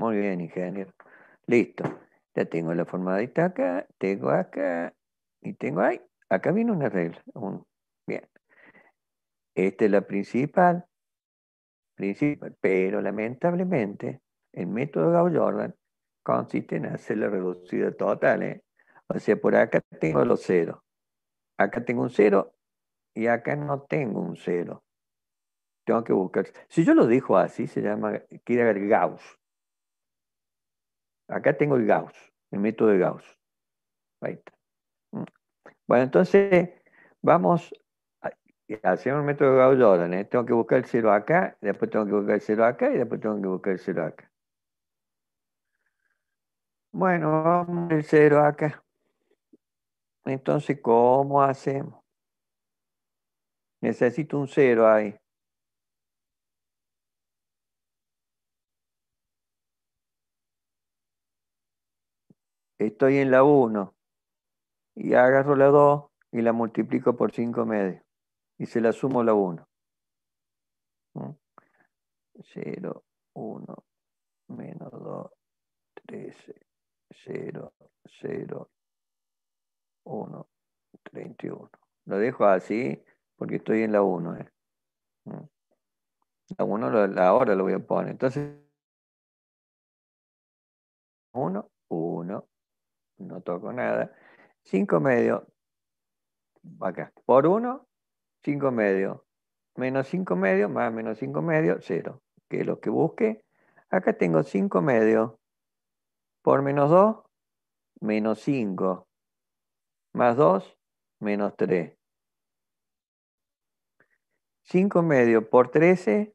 Muy bien, ingeniero. Listo. Ya tengo la formadita acá, tengo acá y tengo ahí. Acá viene una regla. bien. Esta es la principal, principal, pero lamentablemente el método Gauss-Jordan consiste en hacer la reducida total. ¿eh? O sea, por acá tengo los ceros. Acá tengo un cero y acá no tengo un cero. Tengo que buscar. Si yo lo dejo así, se llama, quiere Gauss. Acá tengo el Gauss, el método de Gauss. Ahí está. Mm. Bueno, entonces vamos, a, hacer el método de Gauss órdenes. Tengo que buscar el cero acá, después tengo que buscar el cero acá y después tengo que buscar el cero acá. Bueno, vamos el cero acá. Entonces, ¿cómo hacemos? Necesito un cero ahí. estoy en la 1 y agarro la 2 y la multiplico por 5 medios y se la sumo la 1. 0, 1, menos 2, 13, 0, 0, 1, 31. Lo dejo así porque estoy en la 1. Eh. ¿Mm? La 1 ahora lo voy a poner. Entonces, 1, 1, no toco nada. 5 medio, acá, por 1, 5 medio, menos 5 medio, más menos 5 medio, 0. Que es lo que busque. Acá tengo 5 medio, por menos 2, menos 5, más 2, menos 3. 5 medio por 13,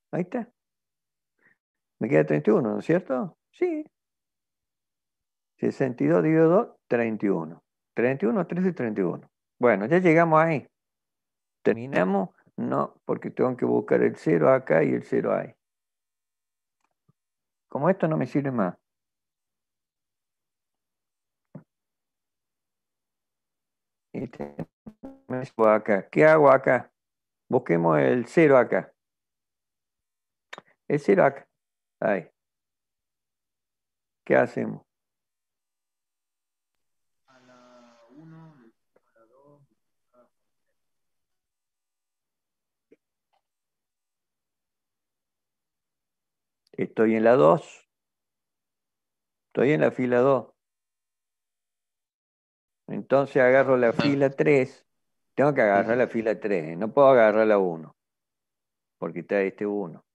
Ahí está. Me queda 31, ¿no es cierto? Sí. 62 dividido 2, 31. 31, 13 31. Bueno, ya llegamos ahí. ¿Terminamos? No, porque tengo que buscar el 0 acá y el 0 ahí. Como esto no me sirve más. Este, acá. ¿Qué hago acá? Busquemos el 0 acá. Es Irak. Ahí. ¿Qué hacemos? A la 1, a la 2. Estoy en la 2. Estoy en la fila 2. Entonces agarro la ah. fila 3. Tengo que agarrar la fila 3. ¿eh? No puedo agarrar la 1. Porque está este 1.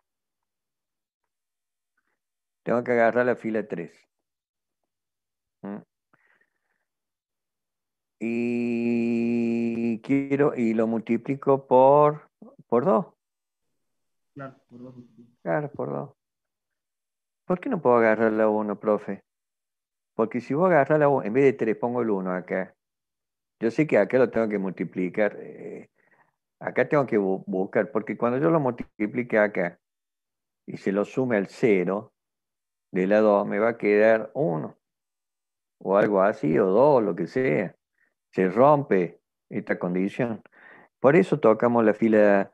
Tengo que agarrar la fila 3. ¿Mm? Y quiero, y lo multiplico por, por 2. Claro, por 2. Claro, por 2. ¿Por qué no puedo agarrar la 1, profe? Porque si voy a la 1, en vez de 3 pongo el 1 acá. Yo sé que acá lo tengo que multiplicar. Eh, acá tengo que buscar, porque cuando yo lo multiplique acá y se lo sume al 0, de la 2 me va a quedar 1 o algo así, o 2, lo que sea. Se rompe esta condición. Por eso tocamos la fila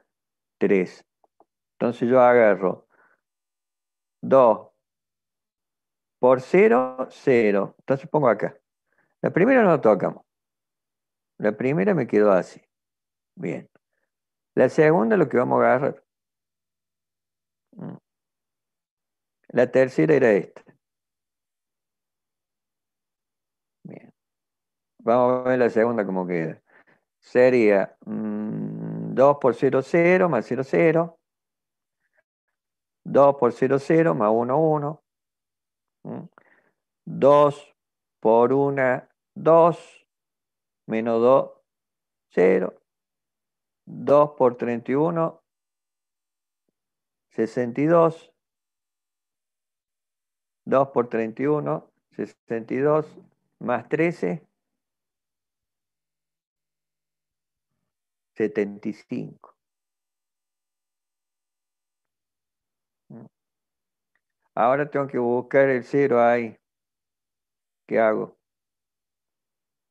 3. Entonces yo agarro 2 por 0, 0. Entonces pongo acá. La primera no tocamos. La primera me quedó así. Bien. La segunda lo que vamos a agarrar. Mm. La tercera era esta. Bien. Vamos a ver la segunda como queda. Sería 2 mm, por 0, 0 más 0, 0. 2 por 0, 0 más 1, 1. 2 por 1, 2. Menos 2, 0. 2 por 31, 62. 2 por 31, 62 más 13, 75. Ahora tengo que buscar el cero ahí. ¿Qué hago?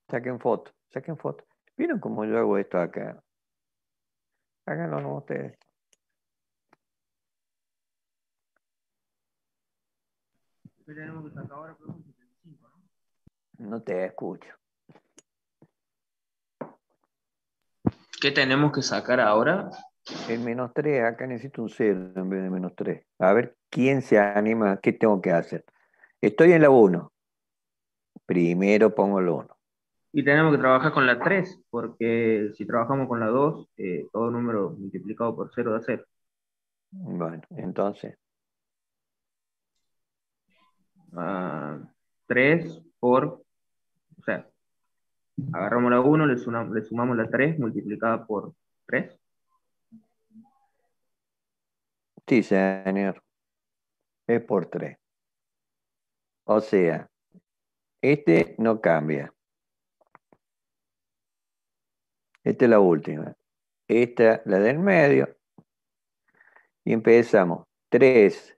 Saquen foto, saquen foto. ¿Vieron cómo yo hago esto acá? Háganlo ustedes. tenemos pues que sacar ahora? por pues, un 75, ¿no? No te escucho. ¿Qué tenemos que sacar ahora? El menos 3, acá necesito un 0 en vez de menos 3. A ver quién se anima, qué tengo que hacer. Estoy en la 1. Primero pongo el 1. Y tenemos que trabajar con la 3, porque si trabajamos con la 2, eh, todo número multiplicado por 0 da 0. Bueno, entonces, 3 ah, por, o sea, agarramos la 1, le, sumamos, le sumamos la 3 multiplicada por 3. Sí, señor. Es por 3. O sea, este no cambia. Esta es la última. Esta, la del medio. Y empezamos. 3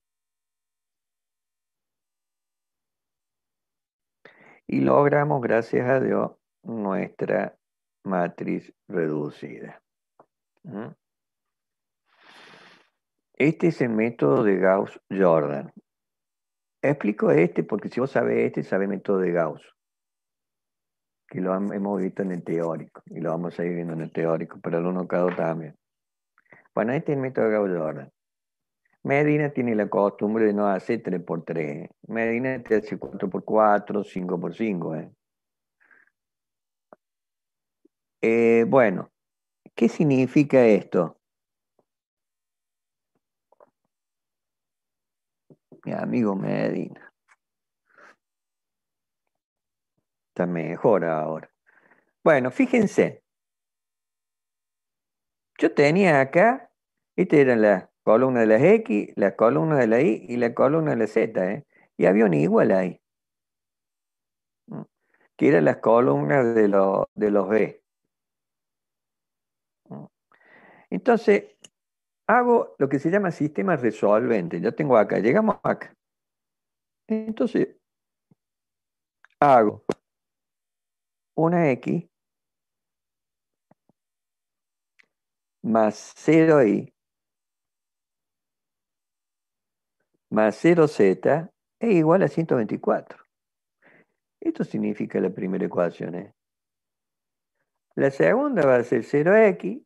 y logramos, gracias a Dios, nuestra matriz reducida. Este es el método de Gauss-Jordan. Explico este porque si vos sabés este, sabés el método de Gauss, que lo hemos visto en el teórico y lo vamos a ir viendo en el teórico, pero el uno también. Bueno, este es el método de Gauss-Jordan. Medina tiene la costumbre de no hacer 3x3. ¿eh? Medina te hace 4x4, 5x5. 5 bueno, ¿qué significa esto? Mi amigo Medina. Está mejor ahora. Bueno, fíjense. Yo tenía acá, esta era la columna de las X, la columna de la Y y la columna de la Z. ¿eh? Y había un igual ahí, que eran las columnas de, de los B. Entonces, hago lo que se llama sistema resolvente. Yo tengo acá, llegamos acá. Entonces, hago una X más 0 y más 0z es igual a 124. Esto significa la primera ecuación. ¿eh? La segunda va a ser 0x,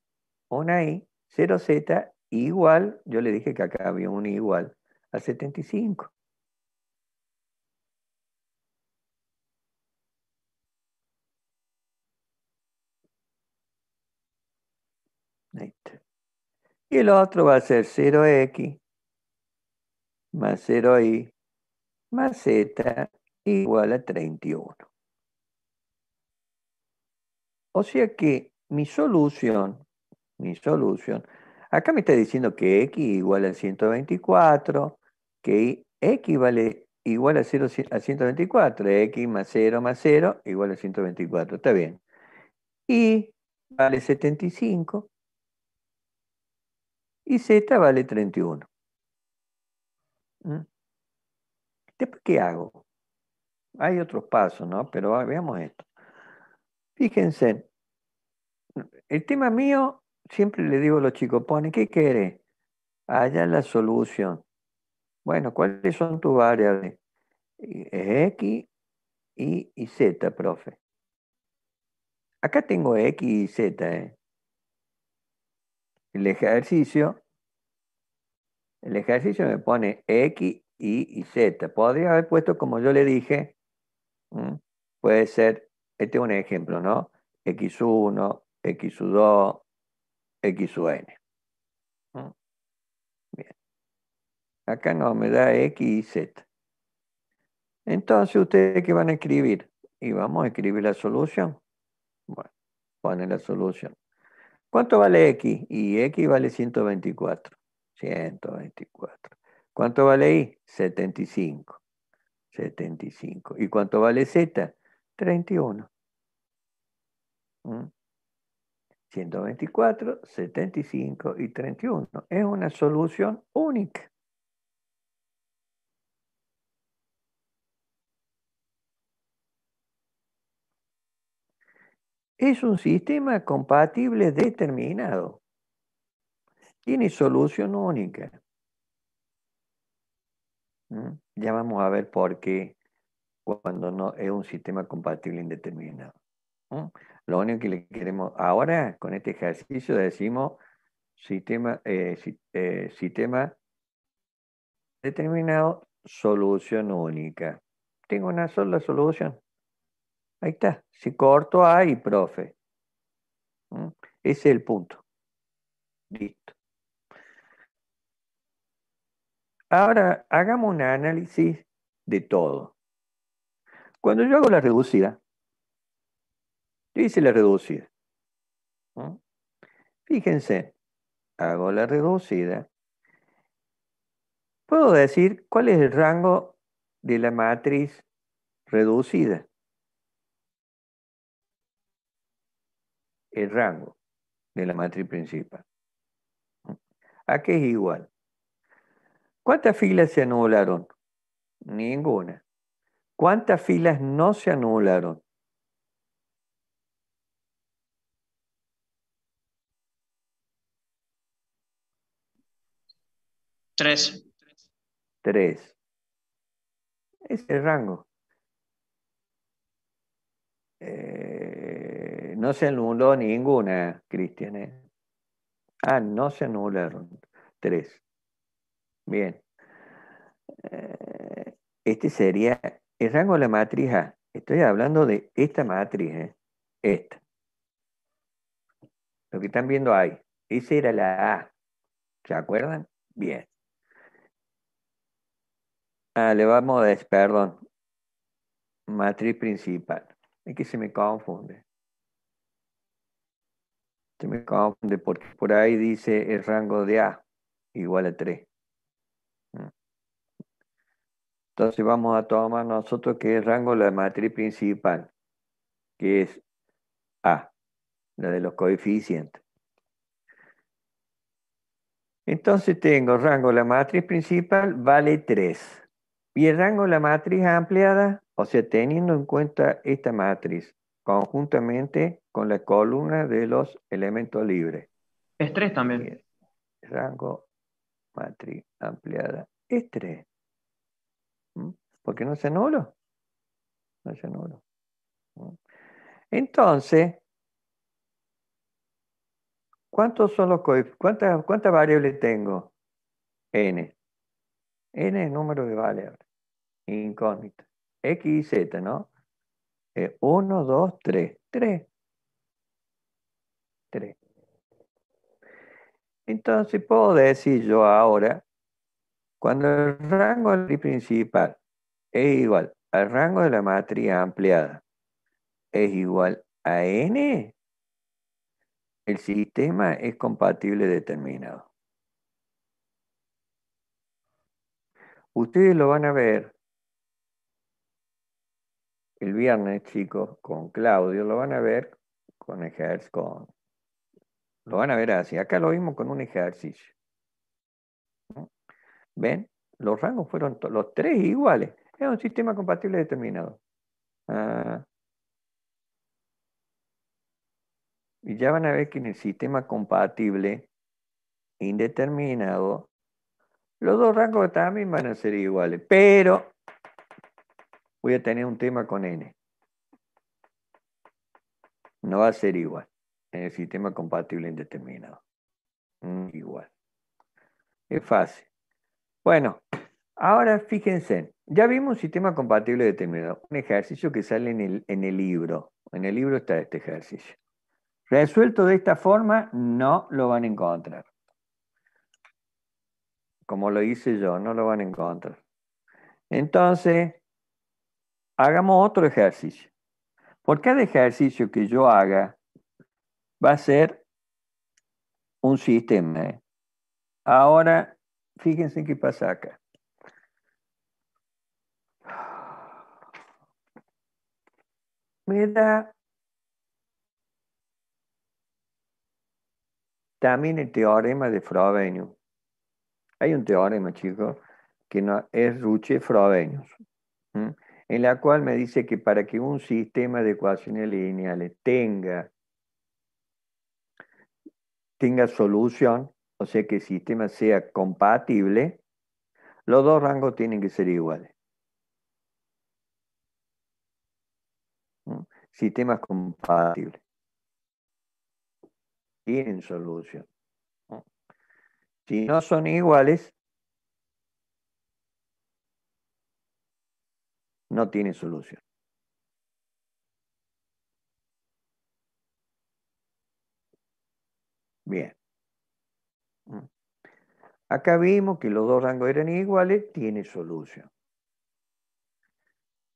una I. 0z igual, yo le dije que acá había un igual, a 75. Y el otro va a ser 0x más 0 y más z igual a 31. O sea que mi solución, mi solución, acá me está diciendo que x igual a 124, que x vale igual a, 0, a 124, x más 0 más 0 igual a 124, está bien. Y vale 75 y z vale 31. ¿Mm? qué hago? Hay otros pasos, ¿no? Pero ah, veamos esto. Fíjense, el tema mío, siempre le digo a los chicos, pone, ¿qué quiere, Allá la solución. Bueno, ¿cuáles son tus variables? X, Y Z, profe. Acá tengo X y Z. ¿eh? El ejercicio el ejercicio me pone X, Y y Z. Podría haber puesto, como yo le dije, puede ser, este es un ejemplo, ¿no? X1, X2, x Bien. Acá no, me da X y Z. Entonces, ¿ustedes qué van a escribir? Y vamos a escribir la solución. Bueno, pone la solución. ¿Cuánto vale X? Y X vale 124. 124. ¿Cuánto vale Y? 75. 75. ¿Y cuánto vale Z? 31. 124, 75 y 31. ¿Mm? Es una solución única. Es un sistema compatible determinado tiene solución única. ¿Mm? Ya vamos a ver por qué cuando no es un sistema compatible indeterminado. ¿Mm? Lo único que le queremos ahora con este ejercicio decimos sistema, eh, eh, sistema determinado, solución única. Tengo una sola solución. Ahí está. Si corto ahí, profe. ¿Mm? Ese es el punto. Listo. Ahora hagamos un análisis de todo. Cuando yo hago la reducida, yo hice la reducida. Fíjense, hago la reducida. Puedo decir cuál es el rango de la matriz reducida. El rango de la matriz principal. ¿A qué es igual? ¿Cuántas filas se anularon? Ninguna. ¿Cuántas filas no se anularon? Tres. Tres. Ese el rango. Eh, no se anuló ninguna, Cristian. ¿eh? Ah, no se anularon. Tres. Bien. Eh, este sería el rango de la matriz A. Estoy hablando de esta matriz, ¿eh? esta. Lo que están viendo ahí. Esa era la A. ¿Se acuerdan? Bien. Ah, le vamos a decir, perdón. Matriz principal. Es que se me confunde. Se me confunde porque por ahí dice el rango de A igual a 3. Entonces vamos a tomar nosotros que es rango la matriz principal, que es A, la de los coeficientes. Entonces tengo rango de la matriz principal vale 3. Y el rango de la matriz ampliada, o sea, teniendo en cuenta esta matriz, conjuntamente con la columna de los elementos libres. Es 3 también. rango matriz ampliada es 3 porque no se anuló. No se anuló. Entonces, ¿cuántos son los ¿Cuántas, cuántas variables tengo? N. N es número de variables. Incógnita. X y Z, ¿no? 1, 2, 3. 3. 3. Entonces puedo decir yo ahora, cuando el rango principal es igual al rango de la matriz ampliada. Es igual a n. El sistema es compatible determinado. Ustedes lo van a ver el viernes, chicos, con Claudio, lo van a ver con ejercicio, lo van a ver así. Acá lo vimos con un ejercicio. ¿Ven? Los rangos fueron los tres iguales es un sistema compatible determinado. Ah. y ya van a ver que en el sistema compatible e indeterminado, los dos rangos también van a ser iguales, pero voy a tener un tema con n. No va a ser igual en el sistema compatible e indeterminado. Igual. Es fácil. Bueno, ahora fíjense. Ya vimos un sistema compatible determinado, un ejercicio que sale en el, en el libro. En el libro está este ejercicio. Resuelto de esta forma, no lo van a encontrar. Como lo hice yo, no lo van a encontrar. Entonces, hagamos otro ejercicio. porque el ejercicio que yo haga, va a ser un sistema. Ahora, fíjense qué pasa acá. da también el teorema de Frobenius. Hay un teorema, chicos, que no, es Ruche-Frobenius, en la cual me dice que para que un sistema de ecuaciones lineales tenga, tenga solución, o sea que el sistema sea compatible, los dos rangos tienen que ser iguales. sistemas compatibles. Tienen solución. Si no son iguales, no tiene solución. Bien. Mm. Acá vimos que los dos rangos eran iguales, tiene solución.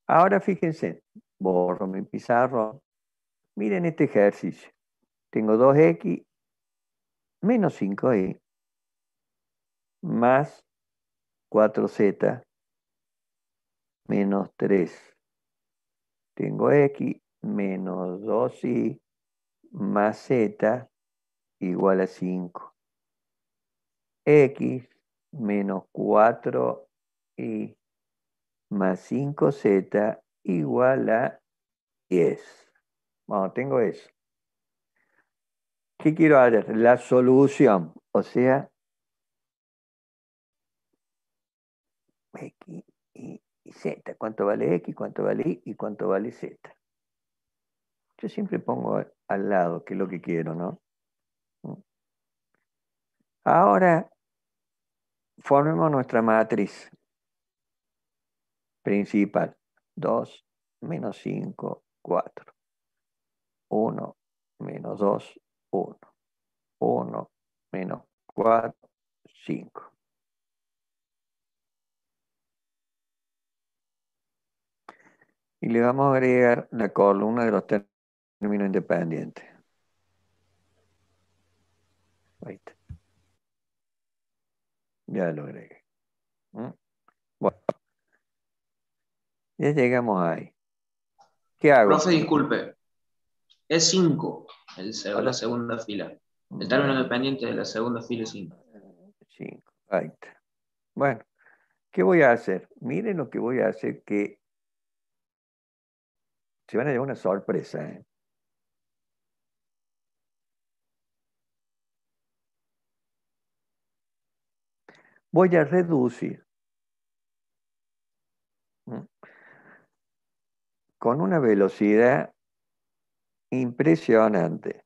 Ahora fíjense, borro mi pizarro. Miren este ejercicio. Tengo 2x menos 5y e más 4z menos 3. Tengo x menos 2y más z igual a 5. x menos 4y más 5z igual a 10. Bueno, tengo eso. ¿Qué quiero hacer? La solución, o sea, X y, Z. ¿Cuánto vale X? ¿Cuánto vale Y? ¿Y cuánto vale Z? Yo siempre pongo al lado que es lo que quiero, ¿no? Ahora formemos nuestra matriz principal. 2, menos 5, 4. 1, menos 2, 1. 1, menos 4, 5. Y le vamos a agregar la columna de los términos independientes. Ahí Ya lo agregué. ¿Mm? Bueno. Ya llegamos ahí. ¿Qué hago? Profe, disculpe. Es 5, la segunda fila. El mm. término dependiente de la segunda fila es 5. 5, ahí Bueno, ¿qué voy a hacer? Miren lo que voy a hacer que se van a llevar una sorpresa. ¿eh? Voy a reducir con una velocidad impresionante.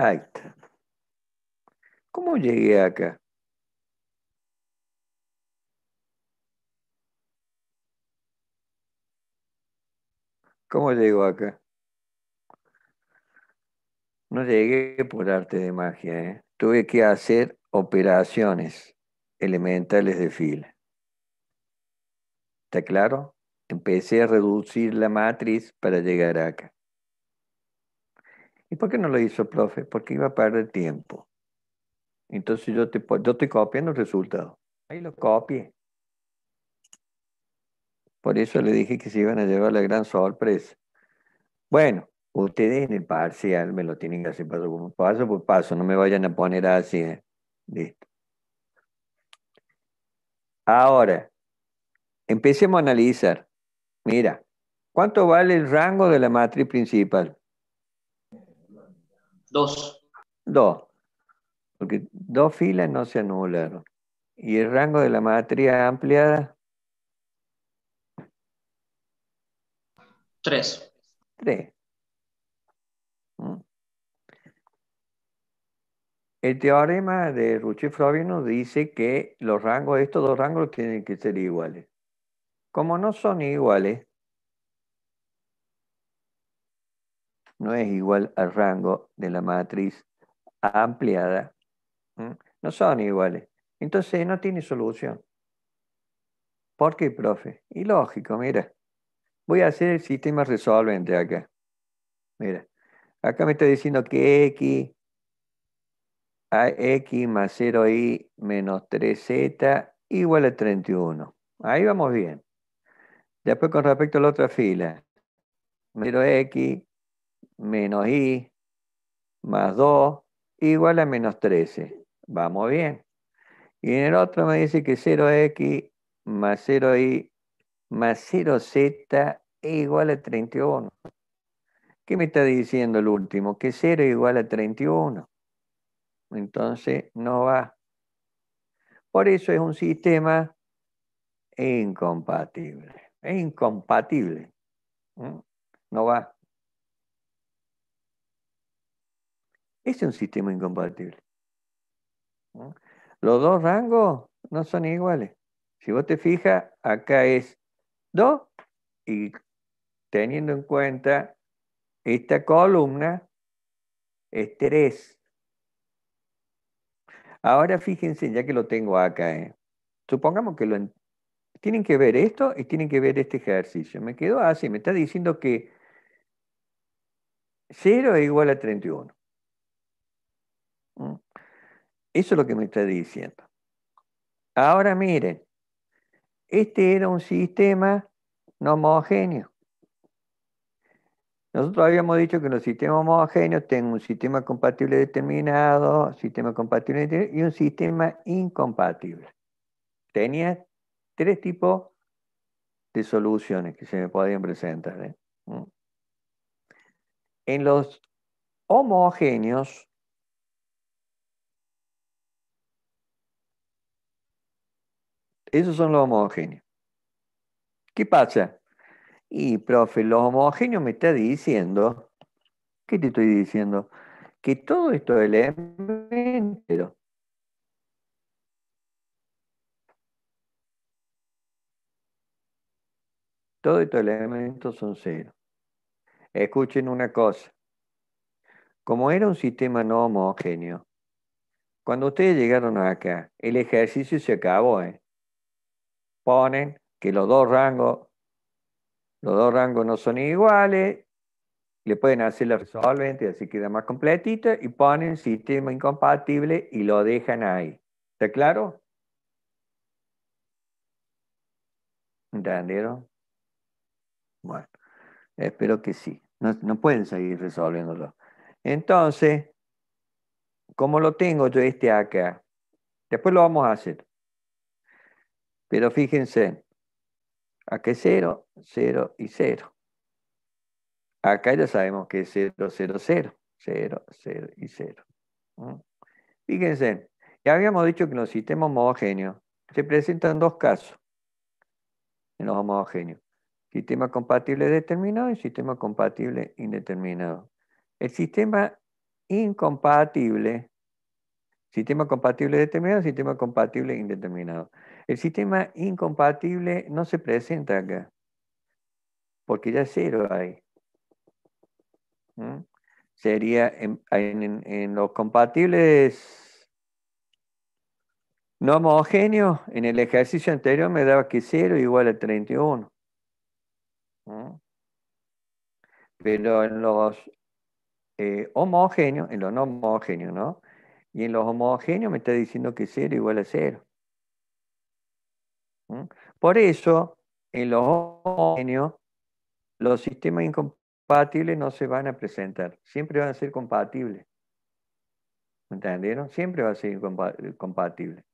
Ahí está. ¿Cómo llegué acá? ¿Cómo llego acá? No llegué por arte de magia, ¿eh? tuve que hacer operaciones elementales de fila. ¿Está claro? Empecé a reducir la matriz para llegar acá. ¿Y por qué no lo hizo, profe? Porque iba a perder tiempo. Entonces yo, te, estoy copiando el resultado. Ahí lo copié. Por eso le dije que se iban a llevar la gran sorpresa. Bueno, ustedes en el parcial me lo tienen que hacer paso por paso, No me vayan a poner así. ¿eh? Listo. Ahora, empecemos a analizar. Mira, ¿cuánto vale el rango de la matriz principal? Dos. Dos. Porque dos filas no se anularon. ¿Y el rango de la matriz ampliada? Tres. Tres. Mm. El teorema de Ruchifrovino nos dice que los rangos, estos dos rangos tienen que ser iguales. Como no son iguales, no es igual al rango de la matriz ampliada, no son iguales. Entonces no tiene solución. ¿Por qué, profe? Y lógico, mira. Voy a hacer el sistema resolvente acá. Mira, acá me está diciendo que X, a X más 0Y menos 3Z igual a 31. Ahí vamos bien. Después con respecto a la otra fila, 0X menos i más 2 igual a menos 13. Vamos bien. Y en el otro me dice que 0x más 0y más 0z igual a 31. ¿Qué me está diciendo el último? Que 0 igual a 31. Entonces no va. Por eso es un sistema incompatible. incompatible. ¿Mm? No va. es un sistema incompatible. Los dos rangos no son iguales. Si vos te fijas, acá es 2 y teniendo en cuenta esta columna es 3. Ahora fíjense, ya que lo tengo acá, ¿eh? supongamos que lo tienen que ver esto y tienen que ver este ejercicio. Me quedo así, me está diciendo que 0 es igual a 31. Mm. Eso es lo que me está diciendo. Ahora miren, este era un sistema no homogéneo. Nosotros habíamos dicho que los sistemas homogéneos tienen un sistema compatible determinado, sistema compatible y un sistema incompatible. Tenía tres tipos de soluciones que se me podían presentar. ¿eh? Mm. En los homogéneos, Esos son los homogéneos. ¿Qué pasa? Y, profe, los homogéneos me está diciendo, ¿qué te estoy diciendo? Que todo esto elementos todos estos elementos son cero. Escuchen una cosa. Como era un sistema no homogéneo, cuando ustedes llegaron acá, el ejercicio se acabó. ¿eh? ponen que los dos rangos, los dos rangos no son iguales, le pueden hacer la resolvente, así queda más completito, y ponen sistema incompatible y lo dejan ahí. ¿Está claro? ¿Entendieron? Bueno, espero que sí. No, no pueden seguir resolviéndolo. Entonces, cómo lo tengo yo este acá, después lo vamos a hacer. Pero fíjense, acá es 0, 0 y 0. Acá ya sabemos que es 0, 0, 0, 0, 0 y 0. Fíjense, ya habíamos dicho que los sistemas homogéneos se presentan dos casos en los homogéneos. Sistema compatible determinado y sistema compatible indeterminado. El sistema incompatible, sistema compatible determinado, sistema compatible indeterminado. El sistema incompatible no se presenta acá, porque ya cero hay. Sería en, los compatibles no homogéneos, en el ejercicio anterior me daba que cero igual a 31. Pero en los eh, homogéneos, en los no homogéneos, ¿no? Y en los homogéneos me está diciendo que cero igual a cero. Por eso, en los homogéneos, los sistemas incompatibles no se van a presentar, siempre van a ser compatibles. ¿Entendieron? Siempre va a ser compatible.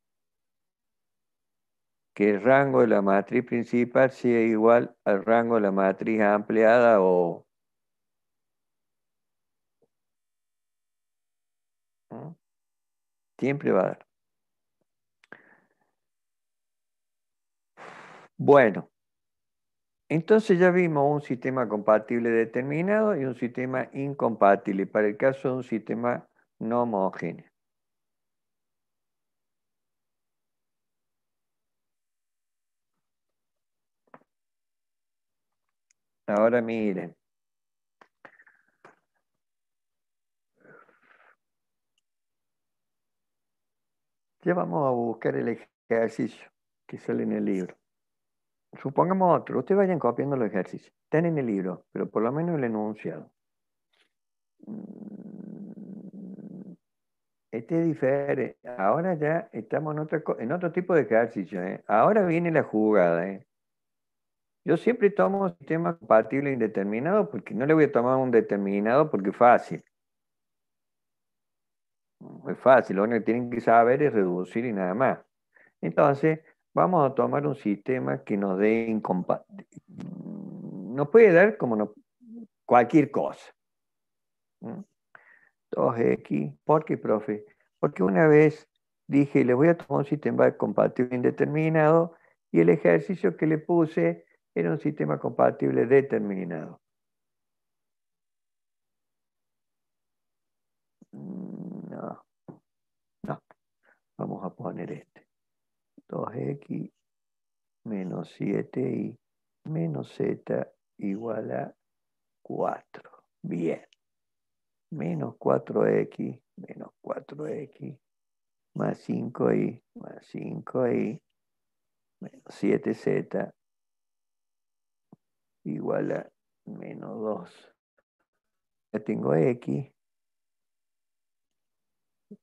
Que el rango de la matriz principal sea igual al rango de la matriz ampliada o... Siempre va a dar. Bueno, entonces ya vimos un sistema compatible determinado y un sistema incompatible, para el caso de un sistema no homogéneo. Ahora miren. Ya vamos a buscar el ejercicio que sale en el libro supongamos otro, ustedes vayan copiando los ejercicios. Están en el libro, pero por lo menos el enunciado. Mm, este es diferente. Ahora ya estamos en, otro tipo de ejercicio. ¿eh? Ahora viene la jugada. ¿eh? Yo siempre tomo un sistema compatible indeterminado porque no le voy a tomar un determinado porque es fácil. Mm, es fácil, lo único que tienen que saber es reducir y nada más. Entonces, vamos a tomar un sistema que nos dé incompatible. Nos puede dar como no, cualquier cosa. 2X, ¿por qué, profe? Porque una vez dije, le voy a tomar un sistema compatible indeterminado y el ejercicio que le puse era un sistema compatible determinado. Mm, no, no, vamos a poner esto. 2x menos 7y menos z igual a 4. Bien. Menos 4x menos 4x más 5i más 5i menos 7z igual a menos 2. Ya tengo x,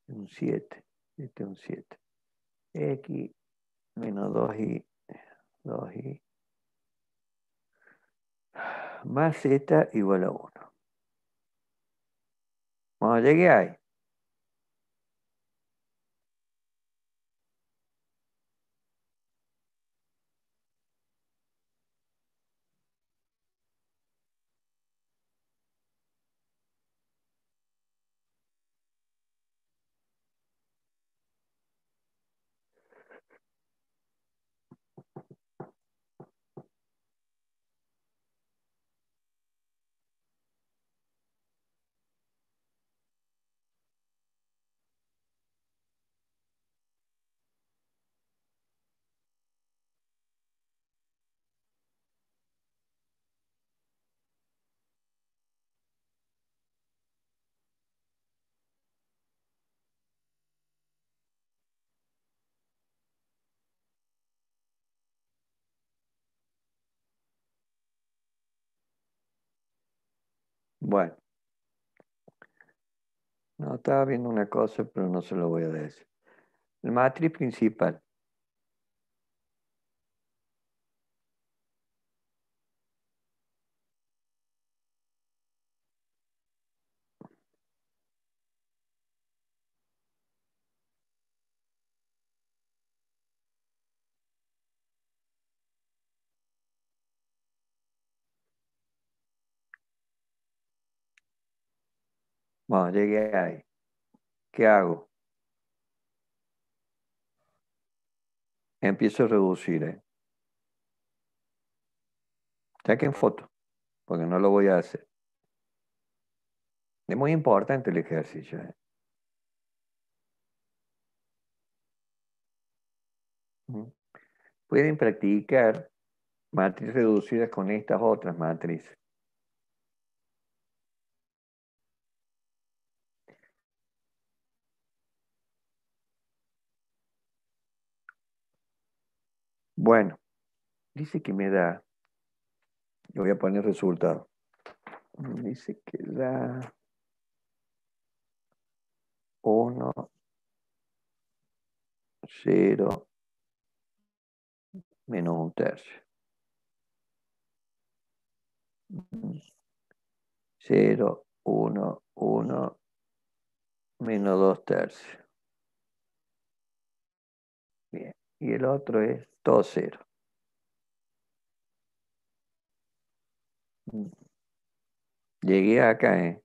un 7, este es un 7. x este menos 2 y 2 y más z igual a 1. Cuando llegué ahí, Bueno. No, estaba viendo una cosa, pero no se lo voy a decir. El matriz principal. Bueno, llegué ahí. ¿Qué hago? Empiezo a reducir. ¿eh? en foto, porque no lo voy a hacer. Es muy importante el ejercicio. ¿eh? Mm. Pueden practicar matrices reducidas con estas otras matrices. Bueno, dice que me da, yo voy a poner resultado, dice que da 1, 0, menos un tercio. 0, 1, 1, menos 2 tercios. Bien, y el otro es todo cero. Mm. Llegué acá, ¿eh?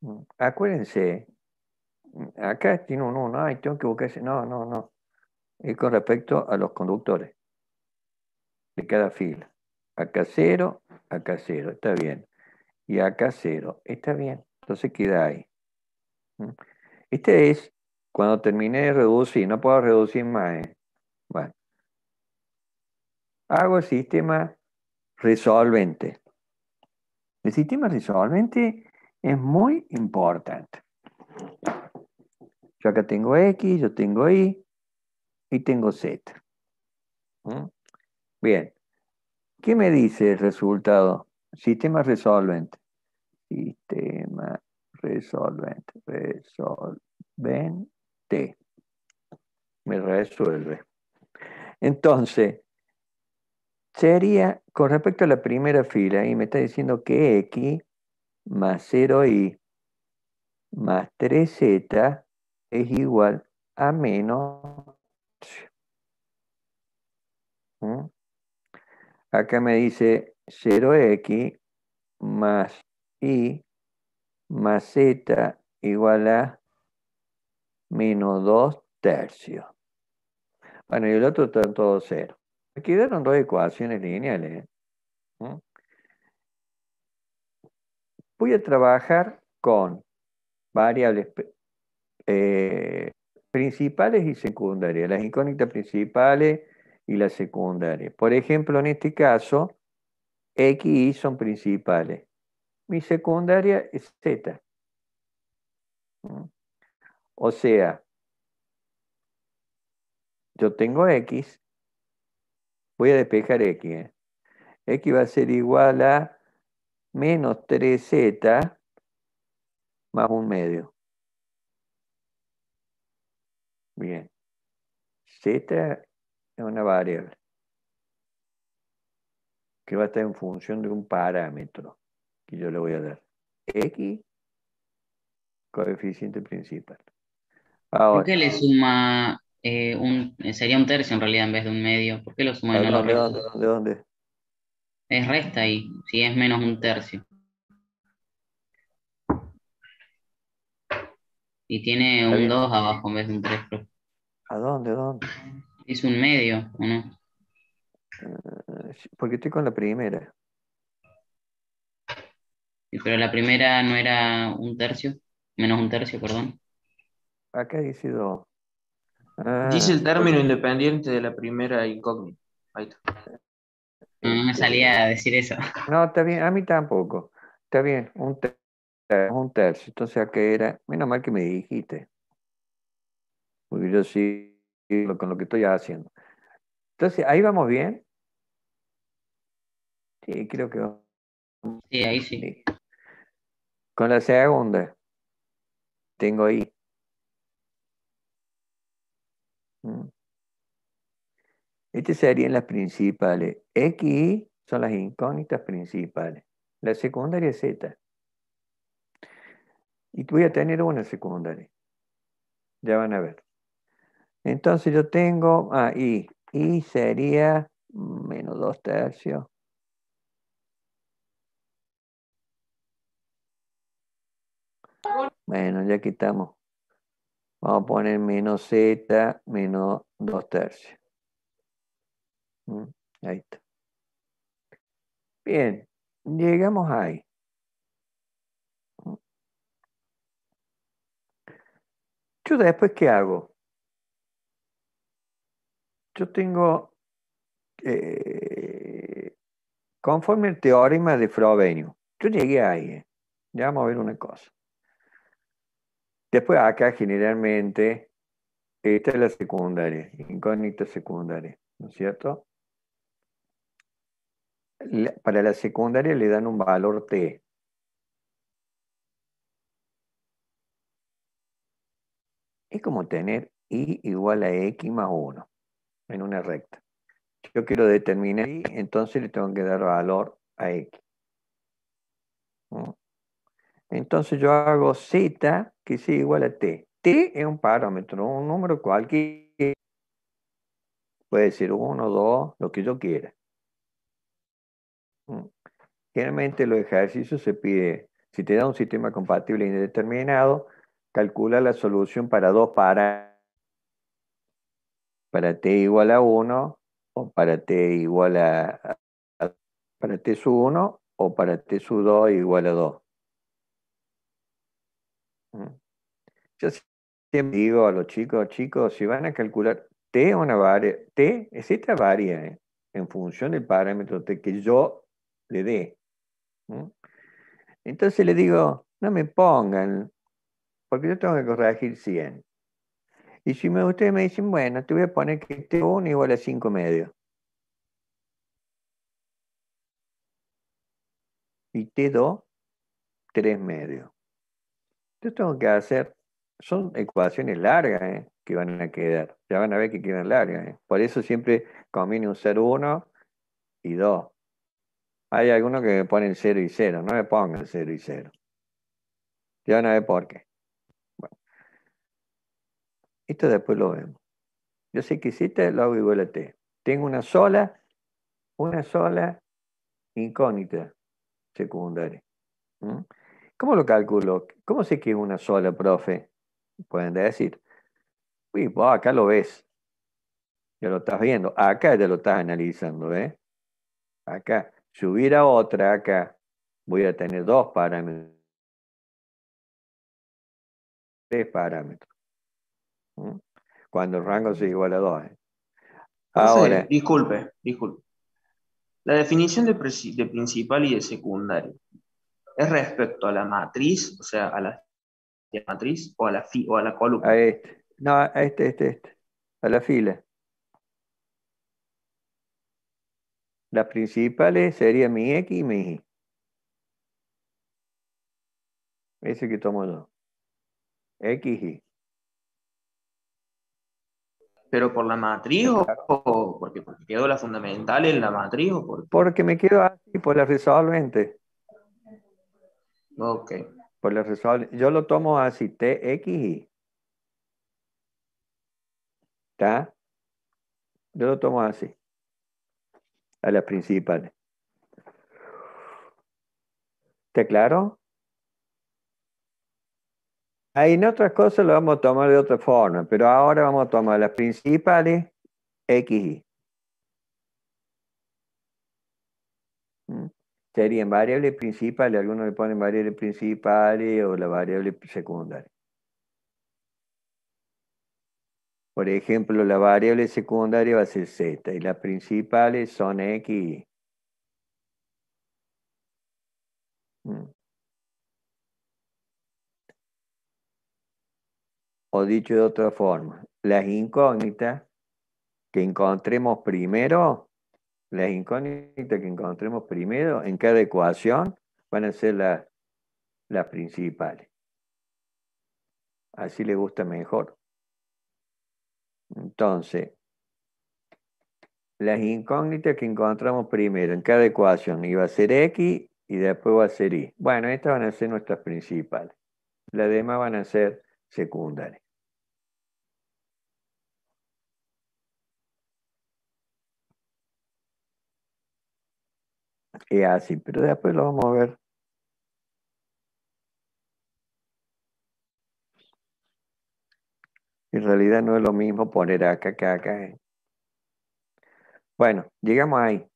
Mm. Acuérdense, mm, acá tiene uno, no, ay, tengo que ese. No, no, no. Es con respecto a los conductores de cada fila. Acá cero, acá cero, está bien. Y acá cero, está bien. Entonces queda ahí. Este es cuando termine de reducir, no puedo reducir más. ¿eh? Bueno. Hago el sistema resolvente. El sistema resolvente es muy importante. Yo acá tengo X, yo tengo Y y tengo Z. ¿Mm? Bien. ¿Qué me dice el resultado? Sistema resolvente. Sistema resolvente. Resolvente me resuelve. Entonces, sería con respecto a la primera fila, y me está diciendo que X más 0Y más 3Z es igual a menos. ¿Mm? Acá me dice 0X más Y más Z igual a menos 2 tercios. Bueno, y el otro está en todo cero. aquí quedaron dos ecuaciones lineales. ¿eh? ¿Mm? Voy a trabajar con variables eh, principales y secundarias, las incógnitas principales y las secundarias. Por ejemplo, en este caso, X y Y son principales. Mi secundaria es Z. ¿Mm? O sea, yo tengo x, voy a despejar x. ¿eh? x va a ser igual a menos 3z más un medio. Bien. z es una variable que va a estar en función de un parámetro que yo le voy a dar. X, coeficiente principal. Ah, ¿Por qué le suma eh, un, eh, sería un tercio en realidad en vez de un medio? ¿Por qué lo suma y no ah, ¿De dónde, Es resta ahí, si es menos un tercio. Y tiene un 2 abajo en vez de un 3. ¿A dónde? ¿Dónde? Es un medio, ¿o no? Eh, porque estoy con la primera. Pero la primera no era un tercio, menos un tercio, perdón. Acá dice dice el ah, término independiente de la primera incógnita. No me salía a decir eso. No, está bien, a mí tampoco. Está bien, un tercio. Un tercio. Entonces, ¿qué era? Menos mal que me dijiste. Porque yo sí, con lo que estoy haciendo. Entonces, ¿ahí vamos bien? Sí, creo que vamos. Sí, ahí sí. Con la segunda. Tengo ahí. Estas serían las principales. X son las incógnitas principales. La secundaria es Z. Y voy a tener una secundaria. Ya van a ver. Entonces yo tengo ahí. Y. Y sería menos 2 tercios. Bueno, ya quitamos. Vamos a poner menos Z, menos dos tercios. Mm, ahí está. Bien, llegamos ahí. yo después qué hago? Yo tengo, eh, conforme el teorema de Frobenio, yo llegué ahí. Eh. Ya vamos a ver una cosa. Después acá generalmente, esta es la secundaria, incógnita secundaria, ¿no es cierto? para la secundaria le dan un valor T. Es como tener I igual a X más 1 en una recta. Yo quiero determinar Y, entonces le tengo que dar valor a X. Entonces yo hago Z que sea igual a T. T es un parámetro, un número cualquiera. Puede ser 1, 2, lo que yo quiera. Generalmente los ejercicios se pide, si te da un sistema compatible e indeterminado, calcula la solución para dos parámetros, para t igual a 1 o para t igual a, para t sub 1 o para t sub 2 igual a 2. Mm. Yo siempre digo a los chicos, chicos, si van a calcular t una variable t es esta varia ¿eh? en función del parámetro t que yo le dé. Entonces le digo, no me pongan, porque yo tengo que corregir 100. Y si me, ustedes me dicen, bueno, te voy a poner que t 1 igual a 5 medio. Y T2, 3 medios Yo tengo que hacer, son ecuaciones largas ¿eh? que van a quedar. Ya van a ver que quedan largas. ¿eh? Por eso siempre conviene usar 1 y 2. Hay algunos que me ponen 0 y 0, no me pongan 0 y 0. Yo no sé por qué. Bueno. Esto después lo vemos. Yo sé que hiciste, lo hago igual a T. Tengo una sola, una sola incógnita secundaria. ¿Cómo lo calculo? ¿Cómo sé que es una sola, profe? Pueden decir. Uy, vos acá lo ves. Ya lo estás viendo. Acá ya lo estás analizando, ¿eh? Acá. Si hubiera otra acá, voy a tener dos parámetros. Tres parámetros. Cuando el rango sea igual a dos. ¿eh? Ahora. disculpe, disculpe. La definición de, principal y de secundario es respecto a la matriz, o sea, a la matriz o a la, columna. A este. No, a este, este. este a la fila. Las principales serían mi X y mi Y. Ese que tomo yo. X, Y. ¿Pero por la matriz o, porque, quedó la fundamental en la matriz? O por... Porque me quedo así, por pues la resolvente. Ok. Por pues la resolvente. Yo lo tomo así, T, X, Y. ¿Está? Yo lo tomo así a las principales. ¿Está claro? Ahí en otras cosas lo vamos a tomar de otra forma, pero ahora vamos a tomar las principales X y. ¿Mm? Serían variables principales, algunos le ponen variables principales o la variable secundaria. Por ejemplo, la variable secundaria va a ser z y las principales son x. Mm. O dicho de otra forma, las incógnitas que encontremos primero, las incógnitas que encontremos primero en cada ecuación van a ser las, las principales. Así le gusta mejor. Entonces, las incógnitas que encontramos primero en cada ecuación iba a ser X y después va a ser Y. Bueno, estas van a ser nuestras principales. Las demás van a ser secundarias. Es así, pero después lo vamos a ver En realidad no es lo mismo poner acá, acá, acá. Eh. Bueno, llegamos ahí.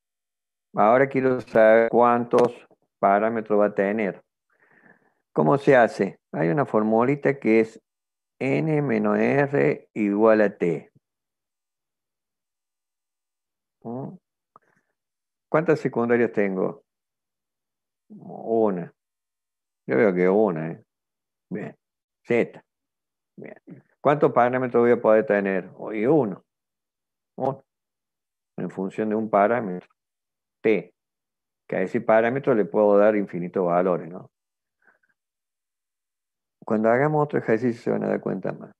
Ahora quiero saber cuántos parámetros va a tener. ¿Cómo se hace? Hay una formulita que es n menos r igual a t. ¿Mm? ¿Cuántas secundarias tengo? Una. Yo veo que una, ¿eh? Bien. Z. Bien. ¿Cuántos parámetros voy a poder tener? Hoy uno. Uno. En función de un parámetro. T. Que a ese parámetro le puedo dar infinitos valores, ¿no? Cuando hagamos otro ejercicio se van a dar cuenta más.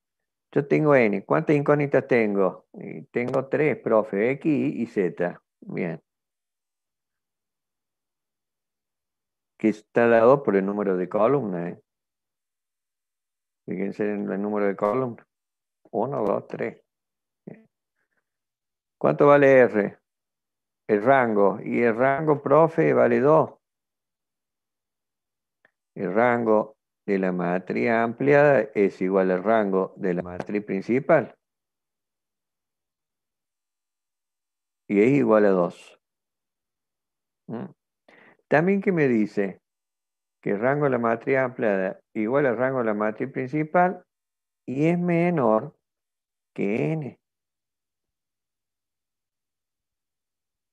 Yo tengo n. ¿Cuántas incógnitas tengo? tengo tres, profe. X, Y Z. Bien. Que está dado por el número de columnas, ¿eh? Fíjense en el número de columna. Uno, dos, tres. ¿Cuánto vale R? El rango. Y el rango, profe, vale 2. El rango de la matriz ampliada es igual al rango de la matriz principal. Y es igual a 2. Mm. También que me dice que el rango de la matriz ampliada igual al rango de la matriz principal y es menor que n.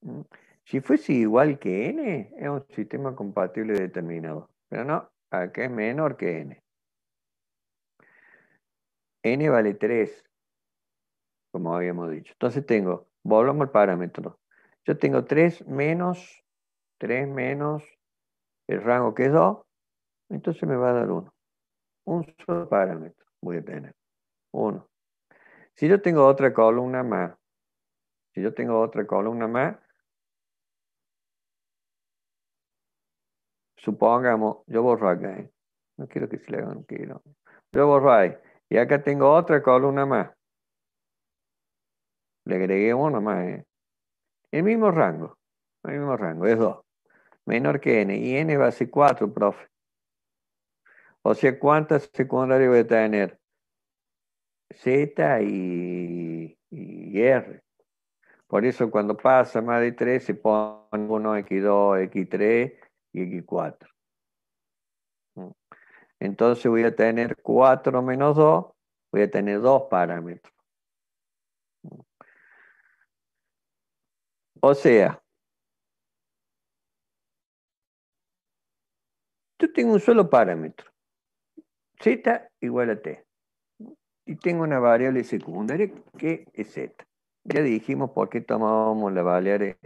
Mm. Si fuese igual que n, es un sistema compatible determinado. Pero no, acá es menor que n. n vale 3, como habíamos dicho. Entonces tengo, volvamos al parámetro. Yo tengo 3 menos, 3 menos el rango que es 2, entonces me va a dar 1. Un solo parámetro voy a tener. 1. Si yo tengo otra columna más, si yo tengo otra columna más, supongamos, yo borro acá, ¿eh? no quiero que se le haga un kilo. Yo borro ahí, y acá tengo otra columna más. Le agregué uno más, ¿eh? el mismo rango, el mismo rango, es 2 menor que n. Y n va a ser 4, profe. O sea, ¿cuántas secundarias voy a tener? Z y, R. Por eso cuando pasa más de 3 se pone 1, X2, X3 y X4. Entonces voy a tener 4 menos 2, voy a tener 2 parámetros. O sea, Yo tengo un solo parámetro, z igual a t. Y tengo una variable secundaria que es z. Ya dijimos por qué tomábamos las variables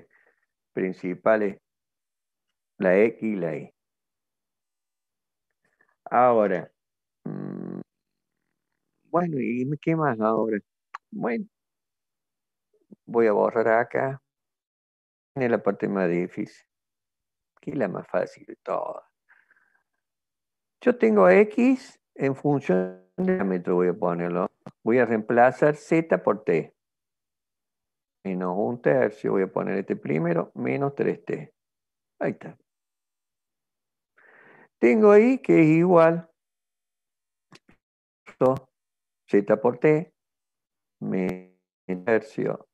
principales, la x y la y. Ahora, mm, bueno, ¿y qué más ahora? Bueno, voy a borrar acá. En la parte más difícil, que es la más fácil de todas. Yo tengo X en función del diámetro, voy a ponerlo. Voy a reemplazar Z por T. Menos un tercio, voy a poner este primero, menos 3T. Ahí está. Tengo ahí que es igual Z por T, menos tercio,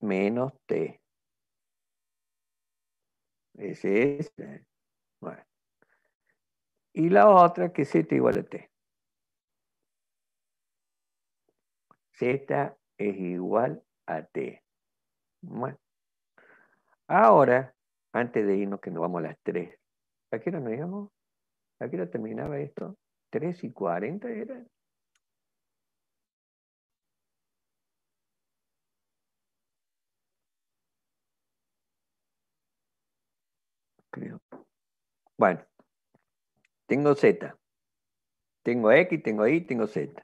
menos T. Ese es. Eh, bueno y la otra que Z igual a T. Z es igual a T. Bueno. Ahora, antes de irnos, que nos vamos a las 3. ¿A qué hora nos íbamos? ¿A qué hora terminaba esto? ¿3 y 40 era? Creo. Bueno. Tengo Z. Tengo X, tengo Y, tengo Z.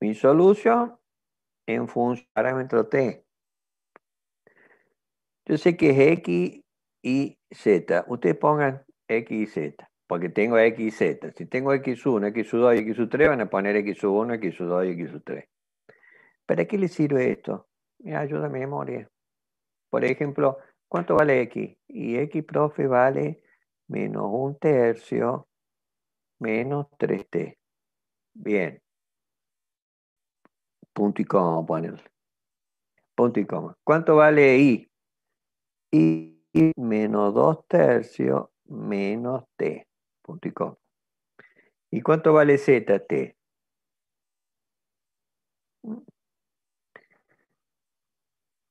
Mi solución en función del parámetro T. Yo sé que es X y Z. Ustedes pongan X y Z, porque tengo X y Z. Si tengo X1, X2 y X3, van a poner X1, X2 y X3. ¿Para qué le sirve esto? Me ayuda a memoria. Por ejemplo, ¿cuánto vale X? Y X, profe, vale menos un tercio menos 3t. Bien. Punto y coma, Punto y coma. ¿Cuánto vale i? i menos dos tercios menos t. Punto y coma. ¿Y cuánto vale ZT?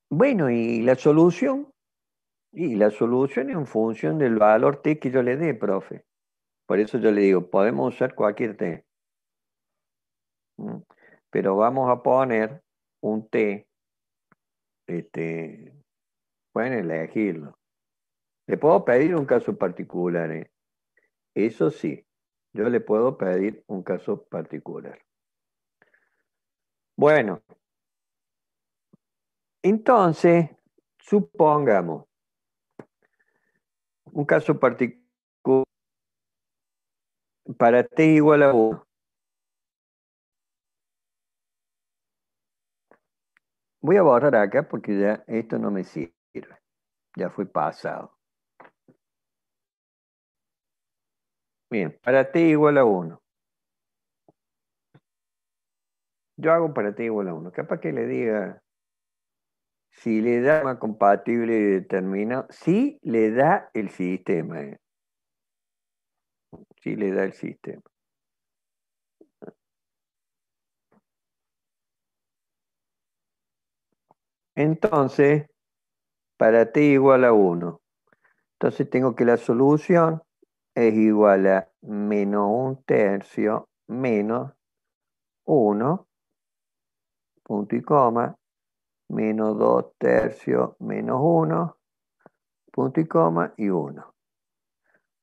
Bueno, ¿y la solución? Y la solución es en función del valor T que yo le dé, profe. Por eso yo le digo, podemos usar cualquier T. Mm. Pero vamos a poner un T. Este, pueden elegirlo. Le puedo pedir un caso particular. ¿eh? Eso sí, yo le puedo pedir un caso particular. Bueno, entonces, supongamos un caso particular para t igual a 1. Voy a borrar acá porque ya esto no me sirve. Ya fue pasado. Bien, para t igual a 1. Yo hago para t igual a 1. Capaz que le diga si le da más compatible y determinado, si le da el sistema. Eh. Si le da el sistema. Entonces, para t igual a 1. Entonces tengo que la solución es igual a menos un tercio menos 1, punto y coma, menos 2 tercios menos 1, punto y coma y 1.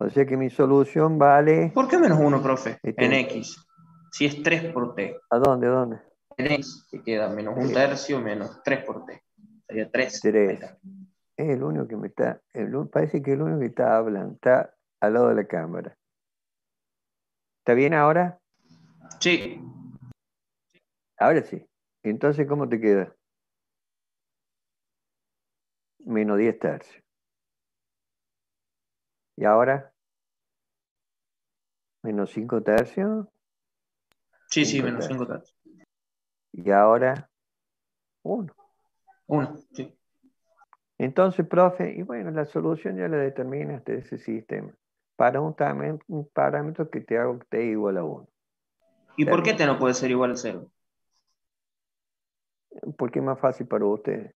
O sea que mi solución vale... ¿Por qué menos 1, profe? Este en X. Si es 3 por T. ¿A dónde? ¿A dónde? En X, que queda menos 1 tercio menos 3 por T. Sería 3. 3. Es el único que me está... El, parece que es el único que está hablando. Está al lado de la cámara. ¿Está bien ahora? Sí. Ahora sí. Entonces, ¿cómo te queda? menos 10 tercios. Y ahora, menos 5 tercios. Sí, sí, menos 5 tercios. Y ahora, 1. 1, sí. Entonces, profe, y bueno, la solución ya la determinaste de ese sistema para un, parámetro que te hago que igual a 1. ¿Y por qué te no puede ser igual a 0? Porque es más fácil para ustedes.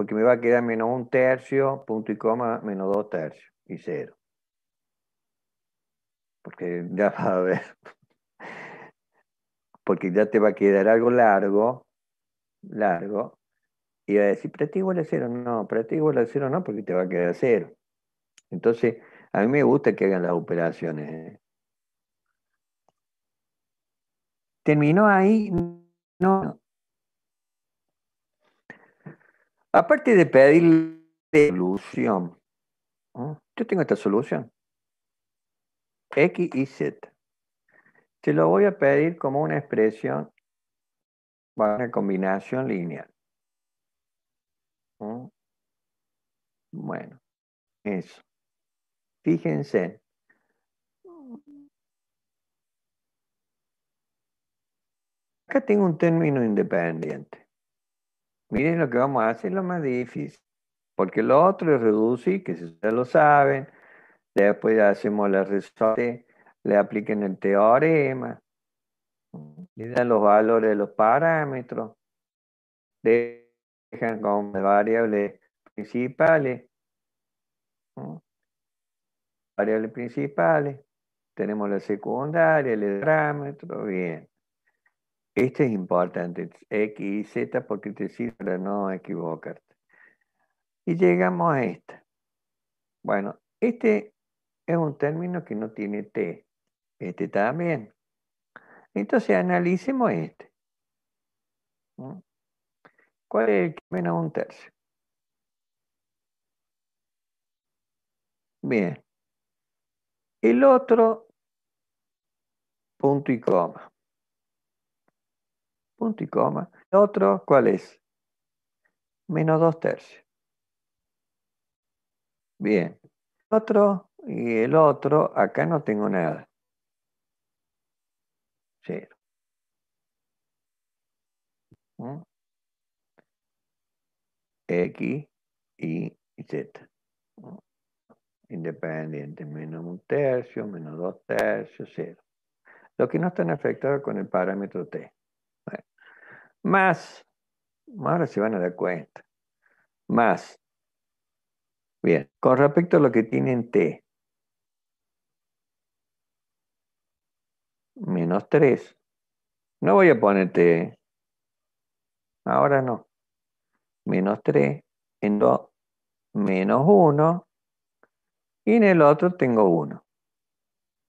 porque me va a quedar menos un tercio, punto y coma, menos dos tercios y cero. Porque ya va a ver, porque ya te va a quedar algo largo, largo, y va a decir, para ti este igual a cero, no, para ti este igual a cero, no, porque te va a quedar cero. Entonces, a mí me gusta que hagan las operaciones. ¿eh? Terminó ahí, no, Aparte de pedirle solución, yo tengo esta solución. X y Z. Te lo voy a pedir como una expresión, una combinación lineal. Bueno, eso. Fíjense. Acá tengo un término independiente. Miren lo que vamos a hacer, lo más difícil. Porque lo otro es reducir, que si ustedes lo saben. Después hacemos la resorte, le apliquen el teorema, le dan los valores de los parámetros, dejan como variables principales. Variables principales. Tenemos la secundaria, el parámetro, bien. Este es importante, X y Z, porque te sirve para no equivocarte. Y llegamos a este. Bueno, este es un término que no tiene T. Este también. Entonces analicemos este. ¿Mm? ¿Cuál es el que menos un tercio? Bien. El otro punto y coma punto y coma. El otro, ¿cuál es? Menos dos tercios. Bien. Otro y el otro, acá no tengo nada. Cero. ¿Mm? X, Y Z. Independiente, menos un tercio, menos dos tercios, cero. Los que no están afectados con el parámetro T más, ahora se van a dar cuenta, más. Bien, con respecto a lo que tienen T, menos 3. No voy a poner T, ahora no. Menos 3, en 2, menos 1, y en el otro tengo 1.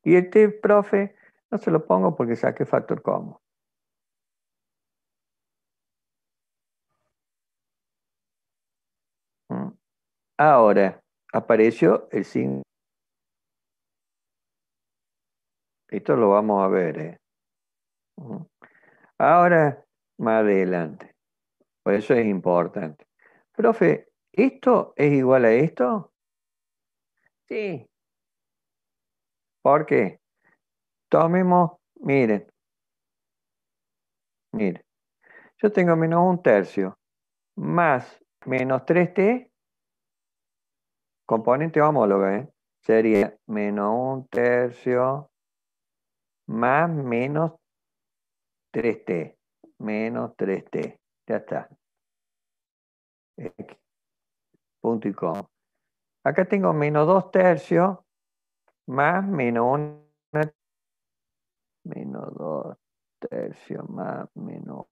Y este profe no se lo pongo porque saque factor común. Ahora, apareció el signo. Esto lo vamos a ver. ¿eh? Ahora, más adelante. Por eso es importante. Profe, ¿esto es igual a esto? Sí. ¿Por qué? Tomemos, miren. Miren. Yo tengo menos un tercio más menos 3t componente homólogo ¿eh? sería menos un tercio más menos 3t, menos 3t, ya está. punto y coma. Acá tengo menos 2 tercios más menos 1 menos 2 tercios más menos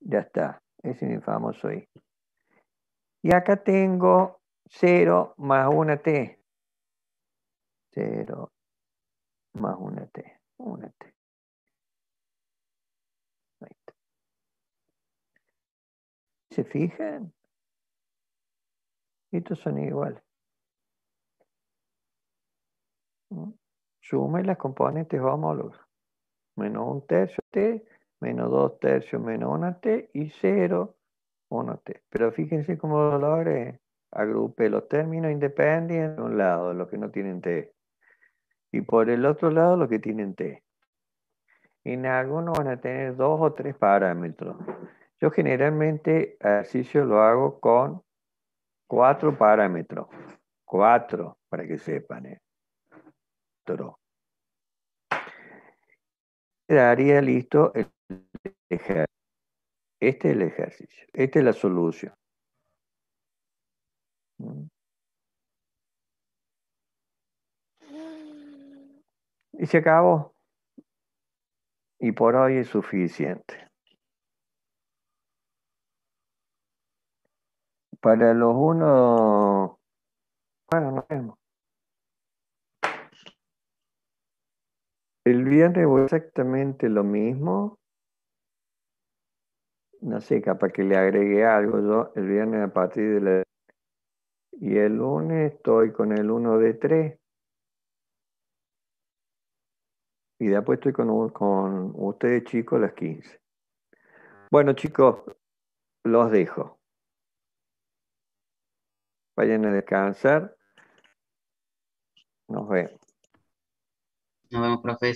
Ya está, ese es mi famoso i. Y acá tengo 0 más 1t. 0 más 1t. 1t. Ahí ¿Se fijan? Estos son iguales. sumen las componentes homólogas. Menos 1 tercio t, menos dos tercios, menos una t y 0, 1 t. Pero fíjense cómo lo logré agrupe los términos independientes de un lado, los que no tienen T, y por el otro lado, los que tienen T. En algunos van a tener dos o tres parámetros. Yo generalmente ejercicio lo hago con cuatro parámetros. Cuatro, para que sepan. Eh. Quedaría listo el ejercicio. Este es el ejercicio. Esta es la solución. Y se acabó. Y por hoy es suficiente. Para los unos, bueno, no vemos. El viernes exactamente lo mismo. No sé, capaz que le agregue algo yo el viernes a partir de la y el lunes estoy con el 1 de 3. Y después estoy con, con ustedes chicos las 15. Bueno chicos, los dejo. Vayan a descansar. Nos vemos. Nos vemos, profe.